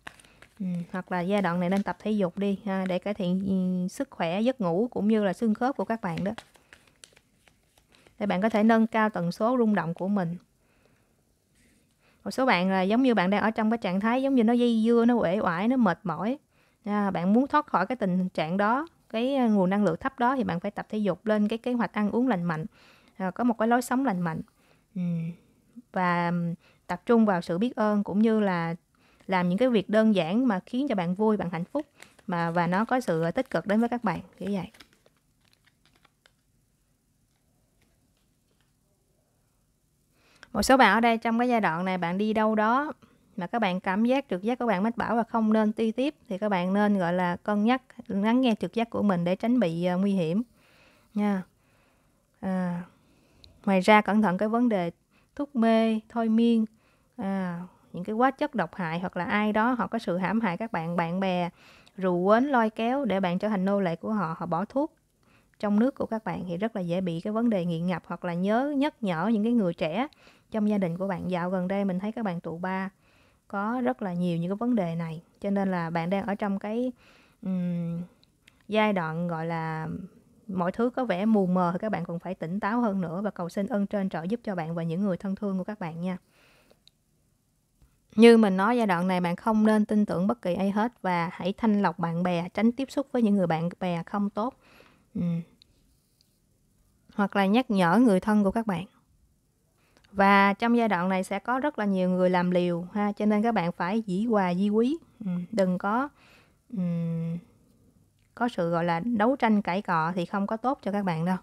ừ, hoặc là giai đoạn này nên tập thể dục đi ha, để cải thiện ừ, sức khỏe giấc ngủ cũng như là xương khớp của các bạn đó để bạn có thể nâng cao tần số rung động của mình một số bạn là giống như bạn đang ở trong cái trạng thái giống như nó dây dưa nó uể oải nó mệt mỏi à, bạn muốn thoát khỏi cái tình trạng đó cái à, nguồn năng lượng thấp đó thì bạn phải tập thể dục lên cái kế hoạch ăn uống lành mạnh Ờ, có một cái lối sống lành mạnh ừ. và tập trung vào sự biết ơn cũng như là làm những cái việc đơn giản mà khiến cho bạn vui, bạn hạnh phúc mà và nó có sự ờ, tích cực đến với các bạn như vậy. Một số bạn ở đây trong cái giai đoạn này bạn đi đâu đó mà các bạn cảm giác trực giác của bạn mách bảo và không nên đi tiếp thì các bạn nên gọi là cân nhắc lắng nghe trực giác của mình để tránh bị uh, nguy hiểm nha. Yeah. À ngoài ra cẩn thận cái vấn đề thuốc mê thôi miên à, những cái hóa chất độc hại hoặc là ai đó họ có sự hãm hại các bạn bạn bè rủ quến lôi kéo để bạn trở thành nô lệ của họ họ bỏ thuốc trong nước của các bạn thì rất là dễ bị cái vấn đề nghiện ngập hoặc là nhớ nhắc nhở những cái người trẻ trong gia đình của bạn dạo gần đây mình thấy các bạn tụ ba có rất là nhiều những cái vấn đề này cho nên là bạn đang ở trong cái um, giai đoạn gọi là mọi thứ có vẻ mù mờ thì các bạn cũng phải tỉnh táo hơn nữa và cầu xin ơn trên trợ giúp cho bạn và những người thân thương của các bạn nha như mình nói giai đoạn này bạn không nên tin tưởng bất kỳ ai hết và hãy thanh lọc bạn bè tránh tiếp xúc với những người bạn bè không tốt ừ. hoặc là nhắc nhở người thân của các bạn và trong giai đoạn này sẽ có rất là nhiều người làm liều ha cho nên các bạn phải dĩ hòa di quý ừ. đừng có um, có sự gọi là đấu tranh cãi cọ thì không có tốt cho các bạn đâu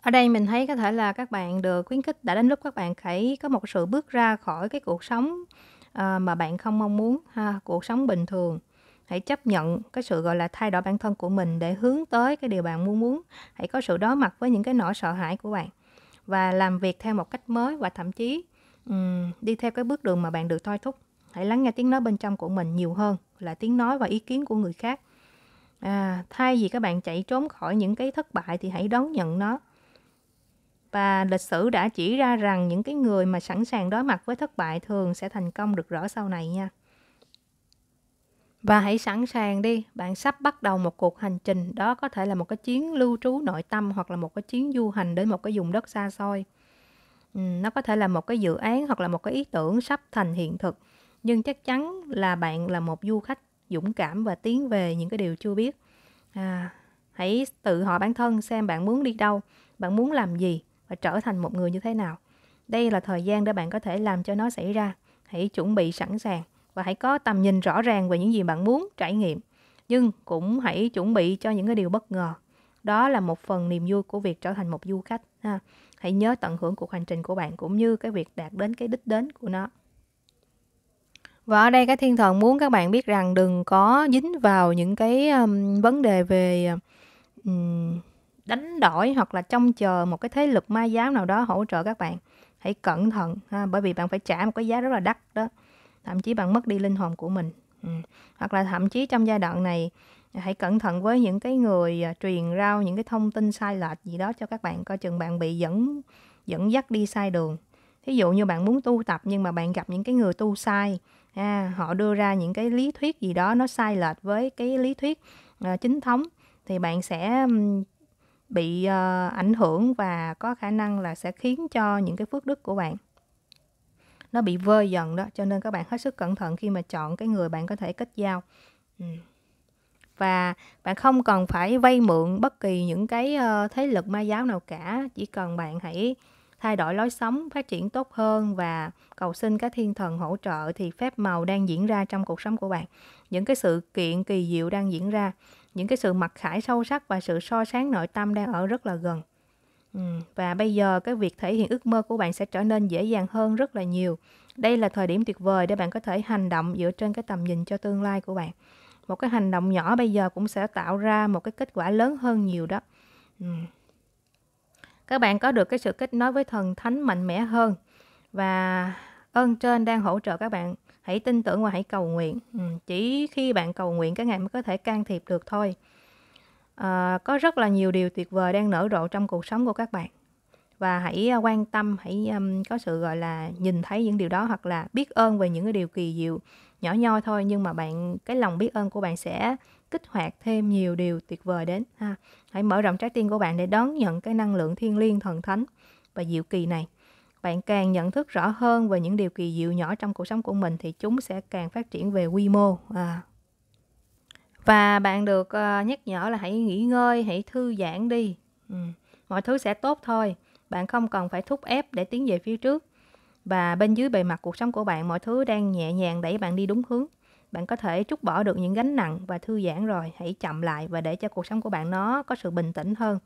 ở đây mình thấy có thể là các bạn được khuyến khích đã đến lúc các bạn phải có một sự bước ra khỏi cái cuộc sống ờ, mà bạn không mong muốn ha cuộc sống bình thường hãy chấp nhận cái sự gọi là thay đổi bản thân của mình để hướng tới cái điều bạn muốn muốn hãy có sự đối mặt với những cái nỗi sợ hãi của bạn và làm việc theo một cách mới và thậm chí um, đi theo cái bước đường mà bạn được thôi thúc hãy lắng nghe tiếng nói bên trong của mình nhiều hơn là tiếng nói và ý kiến của người khác À, thay vì các bạn chạy trốn khỏi những cái thất bại thì hãy đón nhận nó. Và lịch sử đã chỉ ra rằng những cái người mà sẵn sàng đối mặt với thất bại thường sẽ thành công được rõ sau này nha. Và hãy sẵn sàng đi, bạn sắp bắt đầu một cuộc hành trình, đó có thể là một cái chuyến lưu trú nội tâm hoặc là một cái chuyến du hành đến một cái vùng đất xa xôi. Ừ, nó có thể là một cái dự án hoặc là một cái ý tưởng sắp thành hiện thực, nhưng chắc chắn là bạn là một du khách dũng cảm và tiến về những cái điều chưa biết à, hãy tự hỏi bản thân xem bạn muốn đi đâu bạn muốn làm gì và trở thành một người như thế nào đây là thời gian để bạn có thể làm cho nó xảy ra hãy chuẩn bị sẵn sàng và hãy có tầm nhìn rõ ràng về những gì bạn muốn trải nghiệm nhưng cũng hãy chuẩn bị cho những cái điều bất ngờ đó là một phần niềm vui của việc trở thành một du khách ha hãy nhớ tận hưởng cuộc hành trình của bạn cũng như cái việc đạt đến cái đích đến của nó và ở đây cái thiên thần muốn các bạn biết rằng đừng có dính vào những cái um, vấn đề về um, đánh đổi hoặc là trông chờ một cái thế lực ma giáo nào đó hỗ trợ các bạn. Hãy cẩn thận ha, bởi vì bạn phải trả một cái giá rất là đắt đó. Thậm chí bạn mất đi linh hồn của mình. Ừ. Hoặc là thậm chí trong giai đoạn này hãy cẩn thận với những cái người à, truyền rao những cái thông tin sai lệch gì đó cho các bạn coi chừng bạn bị dẫn dẫn dắt đi sai đường thí dụ như bạn muốn tu tập nhưng mà bạn gặp những cái người tu sai à, họ đưa ra những cái lý thuyết gì đó nó sai lệch với cái lý thuyết uh, chính thống thì bạn sẽ bị uh, ảnh hưởng và có khả năng là sẽ khiến cho những cái phước đức của bạn nó bị vơi dần đó cho nên các bạn hết sức cẩn thận khi mà chọn cái người bạn có thể kết giao và bạn không cần phải vay mượn bất kỳ những cái uh, thế lực ma giáo nào cả chỉ cần bạn hãy thay đổi lối sống, phát triển tốt hơn và cầu xin các thiên thần hỗ trợ thì phép màu đang diễn ra trong cuộc sống của bạn. Những cái sự kiện kỳ diệu đang diễn ra, những cái sự mặc khải sâu sắc và sự so sáng nội tâm đang ở rất là gần. Ừ, và bây giờ cái việc thể hiện ước mơ của bạn sẽ trở nên dễ dàng hơn rất là nhiều. Đây là thời điểm tuyệt vời để bạn có thể hành động dựa trên cái tầm nhìn cho tương lai của bạn. Một cái hành động nhỏ bây giờ cũng sẽ tạo ra một cái kết quả lớn hơn nhiều đó. Ừ các bạn có được cái sự kết nối với thần thánh mạnh mẽ hơn và ơn trên đang hỗ trợ các bạn hãy tin tưởng và hãy cầu nguyện ừ, chỉ khi bạn cầu nguyện các ngài mới có thể can thiệp được thôi à, có rất là nhiều điều tuyệt vời đang nở rộ trong cuộc sống của các bạn và hãy ờ, quan tâm hãy um, có sự gọi là nhìn thấy những điều đó hoặc là biết ơn về những cái điều kỳ diệu nhỏ nhoi thôi nhưng mà bạn cái lòng biết ơn của bạn sẽ kích hoạt thêm nhiều điều tuyệt vời đến ha hãy mở rộng trái tim của bạn để đón nhận cái năng lượng thiên liêng thần thánh và diệu kỳ này bạn càng nhận thức rõ hơn về những điều kỳ diệu nhỏ trong cuộc sống của mình thì chúng sẽ càng phát triển về quy mô à. và bạn được ờ, nhắc nhở là hãy nghỉ ngơi hãy thư giãn đi ừ. mọi thứ sẽ tốt thôi bạn không cần phải thúc ép để tiến về phía trước và bên dưới bề mặt cuộc sống của bạn mọi thứ đang nhẹ nhàng đẩy bạn đi đúng hướng bạn có thể trút bỏ được những gánh nặng và thư giãn rồi hãy chậm lại và để cho cuộc sống của bạn nó có sự bình tĩnh hơn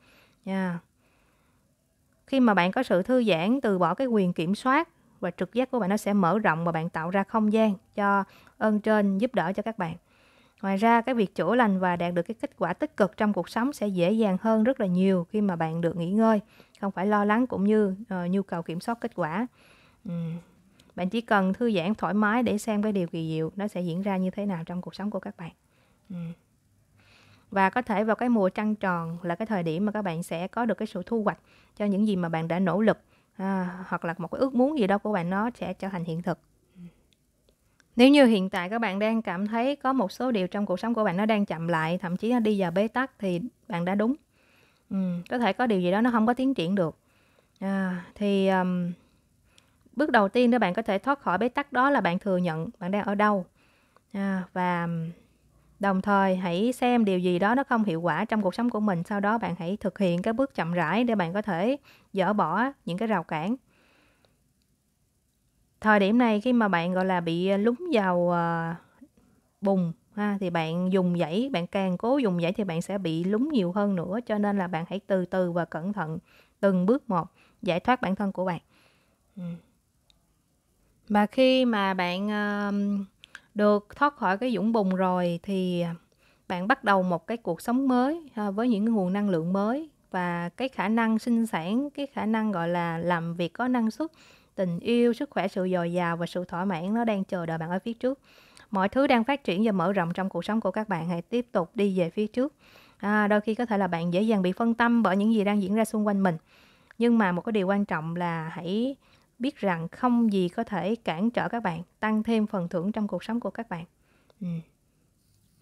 nha yeah. khi mà bạn có sự thư giãn từ bỏ cái quyền kiểm soát và trực giác của bạn nó sẽ mở rộng và bạn tạo ra không gian cho ơn trên giúp đỡ cho các bạn ngoài ra cái việc chữa lành và đạt được cái kết quả tích cực trong cuộc sống sẽ dễ dàng hơn rất là nhiều khi mà bạn được nghỉ ngơi không phải lo lắng cũng như uh, nhu cầu kiểm soát kết quả uhm bạn chỉ cần thư giãn thoải mái để xem cái điều kỳ diệu nó sẽ diễn ra như thế nào trong cuộc sống của các bạn và có thể vào cái mùa trăng tròn là cái thời điểm mà các bạn sẽ có được cái sự thu hoạch cho những gì mà bạn đã nỗ lực à, hoặc là một cái ước muốn gì đó của bạn nó sẽ trở thành hiện thực nếu như hiện tại các bạn đang cảm thấy có một số điều trong cuộc sống của bạn nó đang chậm lại thậm chí nó đi vào bế tắc thì bạn đã đúng ừ, có thể có điều gì đó nó không có tiến triển được à, thì um, bước đầu tiên để bạn có thể thoát khỏi bế tắc đó là bạn thừa nhận bạn đang ở đâu à, và đồng thời hãy xem điều gì đó nó không hiệu quả trong cuộc sống của mình sau đó bạn hãy thực hiện các bước chậm rãi để bạn có thể dỡ bỏ những cái rào cản thời điểm này khi mà bạn gọi là bị à, lúng vào ờ, bùng ha, thì bạn dùng dãy bạn càng cố dùng dãy thì bạn sẽ bị lúng nhiều hơn nữa cho nên là bạn hãy từ từ và cẩn thận từng bước một giải thoát bản thân của bạn ừ. Và khi mà bạn, ờ, được thoát khỏi cái vũng bùn rồi thì bạn bắt đầu một cái cuộc sống mới, ờ, với những nguồn năng lượng mới và cái khả năng sinh sản, cái khả năng, gọi là, làm việc có năng suất, tình yêu, sức khỏe, sự dồi dào và sự thỏa mãn nó đang chờ đợi bạn ở phía trước. Mọi thứ đang phát triển và mở rộng trong cuộc sống của các bạn, hãy tiếp tục đi về phía trước. À, đôi khi có thể là bạn dễ dàng bị phân tâm bởi những gì đang diễn ra xung quanh mình, nhưng mà một cái điều quan trọng là hãy biết rằng không gì có thể cản trở các bạn tăng thêm phần thưởng trong cuộc sống của các bạn ừ.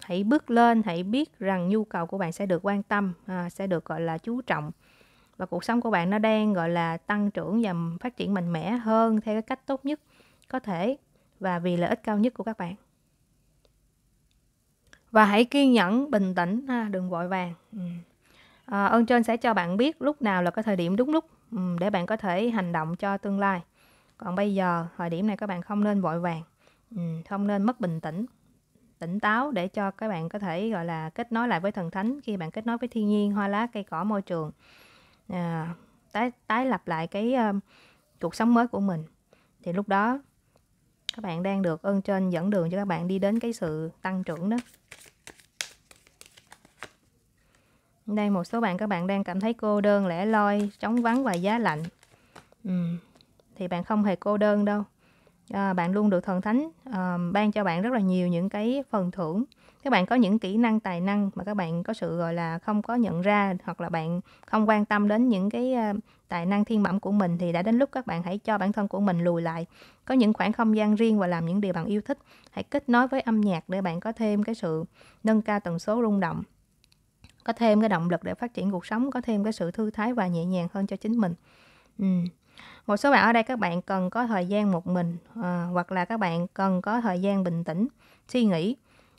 hãy bước lên hãy biết rằng nhu cầu của bạn sẽ được quan tâm à, sẽ được gọi là chú trọng và cuộc sống của bạn nó đang gọi là tăng trưởng và phát triển mạnh mẽ hơn theo cái cách tốt nhất có thể và vì lợi ích cao nhất của các bạn và hãy kiên nhẫn bình tĩnh ha đừng vội vàng ừ à, ờ, ơn trên sẽ cho bạn biết lúc nào là cái thời điểm đúng lúc ừ, để bạn có thể hành động cho tương lai còn bây giờ thời điểm này các bạn không nên vội vàng ừ, không nên mất bình tĩnh tỉnh táo để cho các bạn có thể gọi là kết nối lại với thần thánh khi bạn kết nối với thiên nhiên hoa lá cây cỏ môi trường à, tái tái lập lại cái um, cuộc sống mới của mình thì lúc đó các bạn đang được ơn trên dẫn đường cho các bạn đi đến cái sự tăng trưởng đó đây một số bạn các bạn đang cảm thấy cô đơn lẻ loi trống vắng và giá lạnh ừ. thì bạn không hề cô đơn đâu à, bạn luôn được thần thánh à, ban cho bạn rất là nhiều những cái phần thưởng các bạn có những kỹ năng tài năng mà các bạn có sự gọi là không có nhận ra hoặc là bạn không quan tâm đến những cái à, tài năng thiên bẩm của mình thì đã đến lúc các bạn hãy cho bản thân của mình lùi lại có những khoảng không gian riêng và làm những điều bạn yêu thích hãy kết nối với âm nhạc để bạn có thêm cái sự nâng cao tần số rung động có thêm cái động lực để phát triển cuộc sống có thêm cái sự thư thái và nhẹ nhàng hơn cho chính mình ừ. một số bạn ở đây các bạn cần có thời gian một mình à, hoặc là các bạn cần có thời gian bình tĩnh suy nghĩ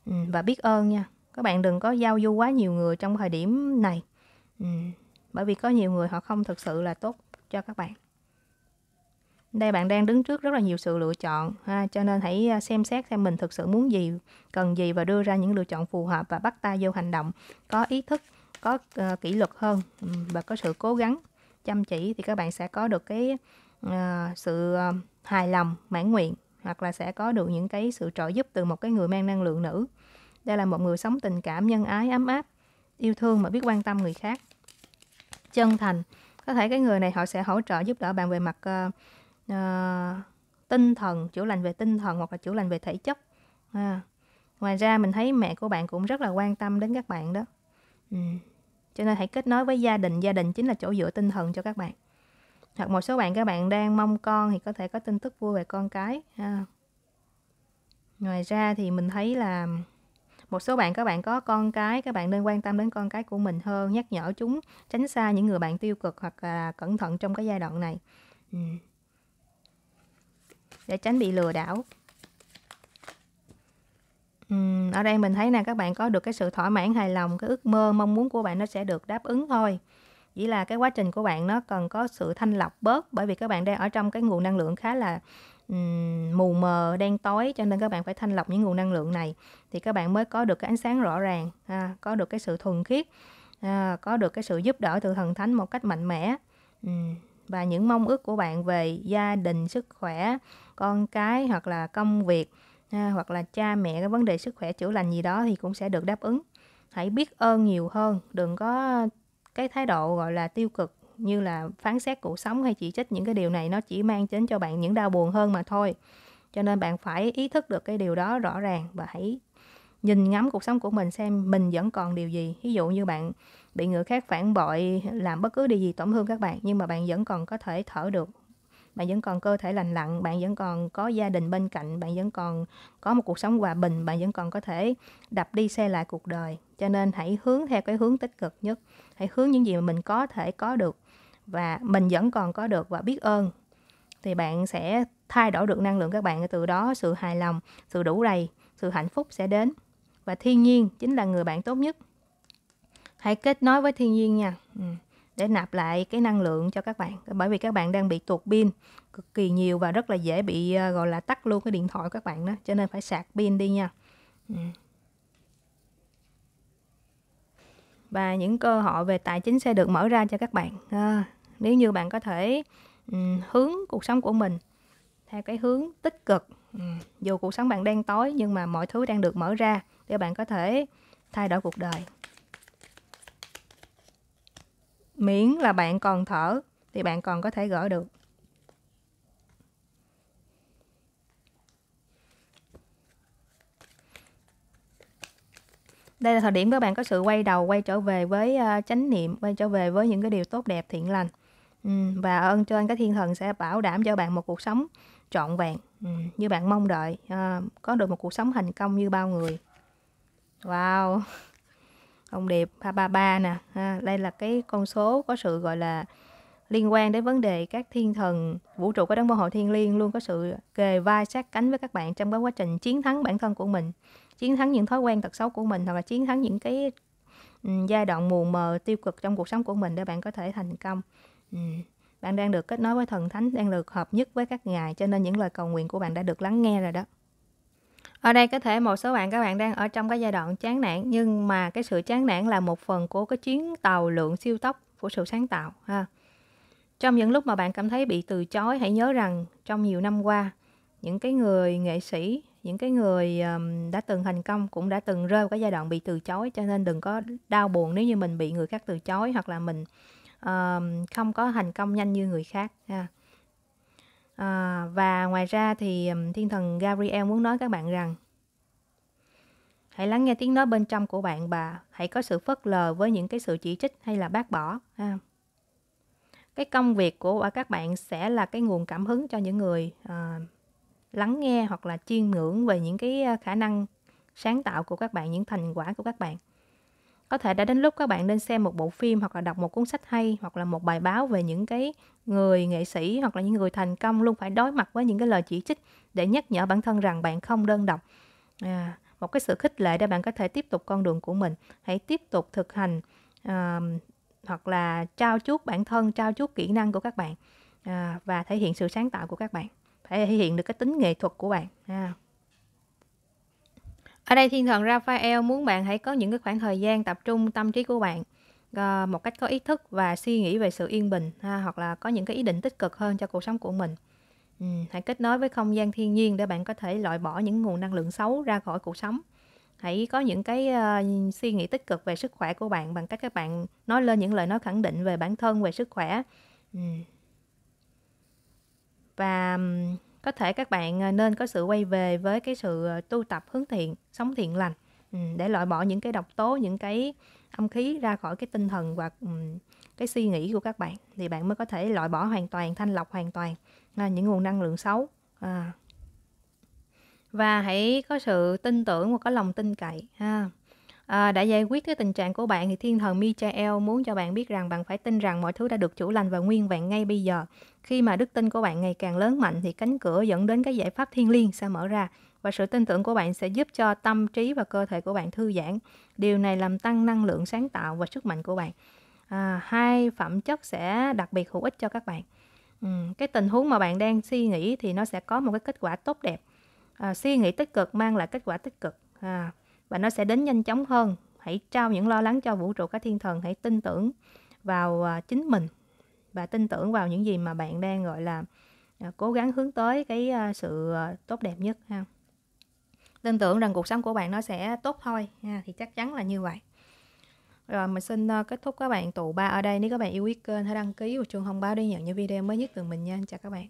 ừ, và biết ơn nha các bạn đừng có giao du quá nhiều người trong thời điểm này ừ. bởi vì có nhiều người họ không thực sự là tốt cho các bạn đây bạn đang đứng trước rất là nhiều sự lựa chọn ha, cho nên hãy à, xem xét xem mình thực sự muốn gì cần gì và đưa ra những lựa chọn phù hợp và bắt tay vô hành động có ý thức có uh, kỷ luật hơn và có sự cố gắng chăm chỉ thì các bạn sẽ có được cái uh, sự uh, hài lòng mãn nguyện hoặc là sẽ có được những cái sự trợ giúp từ một cái người mang năng lượng nữ đây là một người sống tình cảm nhân ái ấm áp yêu thương mà biết quan tâm người khác chân thành có thể cái người này họ sẽ hỗ trợ giúp đỡ bạn về mặt uh, uh, tinh thần chữa lành về tinh thần hoặc là chữa lành về thể chất à. ngoài ra mình thấy mẹ của bạn cũng rất là quan tâm đến các bạn đó ừ. cho nên hãy kết nối với gia đình gia đình chính là chỗ dựa tinh thần cho các bạn hoặc một số bạn các bạn đang mong con thì có thể có tin tức vui về con cái à. ngoài ra thì mình thấy là một số bạn các bạn có con cái các bạn nên quan tâm đến con cái của mình hơn nhắc nhở chúng tránh xa những người bạn tiêu cực hoặc là cẩn thận trong cái giai đoạn này ừ để tránh bị lừa đảo uhm, ở đây mình thấy nè các bạn có được cái sự thỏa mãn hài lòng cái ước mơ mong muốn của bạn nó sẽ được đáp ứng thôi chỉ là cái quá trình của bạn nó cần có sự thanh lọc bớt bởi vì các bạn đang ở trong cái nguồn năng lượng khá là mù mờ đen tối cho nên các bạn phải thanh lọc những nguồn năng lượng này thì các bạn mới có được cái ánh sáng rõ ràng à, có được cái sự thuần khiết à, có được cái sự giúp đỡ từ thần thánh một cách mạnh mẽ um, và những mong ước của bạn về gia đình sức khỏe con cái hoặc là công việc ha, à, hoặc là cha mẹ cái vấn đề sức khỏe chữa lành gì đó thì cũng sẽ được đáp ứng hãy biết ơn nhiều hơn đừng có cái thái độ gọi là tiêu cực như là phán xét cuộc sống hay chỉ trích những cái điều này nó chỉ mang đến cho bạn những đau buồn hơn mà thôi cho nên bạn phải ý thức được cái điều đó rõ ràng và hãy nhìn ngắm cuộc sống của mình xem mình vẫn còn điều gì ví dụ như bạn bị người khác phản bội làm bất cứ điều gì tổn thương các bạn nhưng mà bạn vẫn còn có thể thở được bạn vẫn còn cơ thể lành lặn bạn vẫn còn có gia đình bên cạnh bạn vẫn còn có một cuộc sống hòa bình bạn vẫn còn có thể đập đi xe lại cuộc đời cho nên hãy hướng theo cái hướng tích cực nhất hãy hướng những gì mà mình có thể có được và mình vẫn còn có được và biết ơn thì bạn sẽ thay đổi được năng lượng các bạn từ đó sự hài lòng sự đủ đầy sự hạnh phúc sẽ đến và thiên nhiên chính là người bạn tốt nhất hãy kết nối với thiên nhiên nha ừ để nạp lại cái năng lượng cho các bạn bởi vì các bạn đang bị tuột pin cực kỳ nhiều và rất là dễ bị ờ, gọi là tắt luôn cái điện thoại của các bạn đó cho nên phải sạc pin đi nha ừ. và những cơ hội về tài chính sẽ được mở ra cho các bạn à, nếu như bạn có thể um, hướng cuộc sống của mình theo cái hướng tích cực ừ, dù cuộc sống bạn đang tối nhưng mà mọi thứ đang được mở ra để bạn có thể thay đổi cuộc đời miễn là bạn còn thở thì bạn còn có thể gỡ được đây là thời điểm các bạn có sự quay đầu quay trở về với ờ, chánh niệm quay trở về với những cái điều tốt đẹp thiện lành ừ, và ơn trên cái thiên thần sẽ bảo đảm cho bạn một cuộc sống trọn vẹn ừ, như bạn mong đợi à, có được một cuộc sống thành công như bao người wow ông điệp 333 nè ha. đây là cái con số có sự gọi là liên quan đến vấn đề các thiên thần vũ trụ có đấng bảo hộ thiên liêng luôn có sự kề vai sát cánh với các bạn trong cái quá trình chiến thắng bản thân của mình chiến thắng những thói quen tật xấu của mình hoặc là chiến thắng những cái ừ, giai đoạn mù mờ tiêu cực trong cuộc sống của mình để bạn có thể thành công ừ, bạn đang được kết nối với thần thánh đang được hợp nhất với các ngài cho nên những lời cầu nguyện của bạn đã được lắng nghe rồi đó ở đây có thể một số bạn các bạn đang ở trong cái giai đoạn chán nản nhưng mà cái sự chán nản là một phần của cái chuyến tàu lượng siêu tốc của sự sáng tạo ha. Trong những lúc mà bạn cảm thấy bị từ chối hãy nhớ rằng trong nhiều năm qua những cái người nghệ sĩ, những cái người um, đã từng thành công cũng đã từng rơi vào cái giai đoạn bị từ chối cho nên đừng có đau buồn nếu như mình bị người khác từ chối hoặc là mình um, không có thành công nhanh như người khác ha. À, và ngoài ra thì thiên thần Gabriel muốn nói các bạn rằng hãy lắng nghe tiếng nói bên trong của bạn và hãy có sự phớt lờ với những cái sự chỉ trích hay là bác bỏ. À. Cái công việc của à, các bạn sẽ là cái nguồn cảm hứng cho những người à, lắng nghe hoặc là chiêm ngưỡng về những cái à, khả năng sáng tạo của các bạn, những thành quả của các bạn có thể đã đến lúc các bạn nên xem một bộ phim hoặc là đọc một cuốn sách hay hoặc là một bài báo về những cái người nghệ sĩ hoặc là những người thành công luôn phải đối mặt với những cái lời chỉ trích để nhắc nhở bản thân rằng bạn không đơn độc à, một cái sự khích lệ để bạn có thể tiếp tục con đường của mình hãy tiếp tục thực hành à, hoặc là trao chuốt bản thân trao chuốt kỹ năng của các bạn à, và thể hiện sự sáng tạo của các bạn phải thể hiện được cái tính nghệ thuật của bạn à. Ở đây thiên thần Raphael muốn bạn hãy có những cái khoảng thời gian tập trung tâm trí của bạn ờ, một cách có ý thức và suy nghĩ về sự yên bình ha, hoặc là có những cái ý định tích cực hơn cho cuộc sống của mình. Ừ, hãy kết nối với không gian thiên nhiên để bạn có thể loại bỏ những nguồn năng lượng xấu ra khỏi cuộc sống. Hãy có những cái uh, suy nghĩ tích cực về sức khỏe của bạn bằng cách các bạn nói lên những lời nói khẳng định về bản thân, về sức khỏe. Ừ. Và có thể các bạn à, nên có sự quay về với cái sự à, tu tập hướng thiện sống thiện lành ừ, để loại bỏ những cái độc tố những cái âm khí ra khỏi cái tinh thần và ừ, cái suy nghĩ của các bạn thì bạn mới có thể loại bỏ hoàn toàn thanh lọc hoàn toàn à, những nguồn năng lượng xấu à. và hãy có sự tin tưởng và có lòng tin cậy ha à, đã giải quyết cái tình trạng của bạn thì thiên thần Michael muốn cho bạn biết rằng bạn phải tin rằng mọi thứ đã được chủ lành và nguyên vẹn ngay bây giờ khi mà đức tin của bạn ngày càng lớn mạnh thì cánh cửa dẫn đến cái giải pháp thiên liêng sẽ mở ra và sự tin tưởng của bạn sẽ giúp cho tâm trí và cơ thể của bạn thư giãn. Điều này làm tăng năng lượng sáng tạo và sức mạnh của bạn. À, hai phẩm chất sẽ đặc biệt hữu ích cho các bạn. Ừ, cái tình huống mà bạn đang suy nghĩ thì nó sẽ có một cái kết quả tốt đẹp. À, suy nghĩ tích cực mang lại kết quả tích cực à, và nó sẽ đến nhanh chóng hơn. Hãy trao những lo lắng cho vũ trụ các thiên thần, hãy tin tưởng vào à, chính mình và tin tưởng vào những gì mà bạn đang gọi là à, cố gắng hướng tới cái à, sự à, tốt đẹp nhất ha tin tưởng rằng cuộc sống của bạn nó sẽ tốt thôi ha thì chắc chắn là như vậy rồi mình xin kết thúc các bạn tụ ba ở đây nếu các bạn yêu quý kênh hãy đăng ký và chuông thông báo để nhận những video mới nhất từ mình nha chào các bạn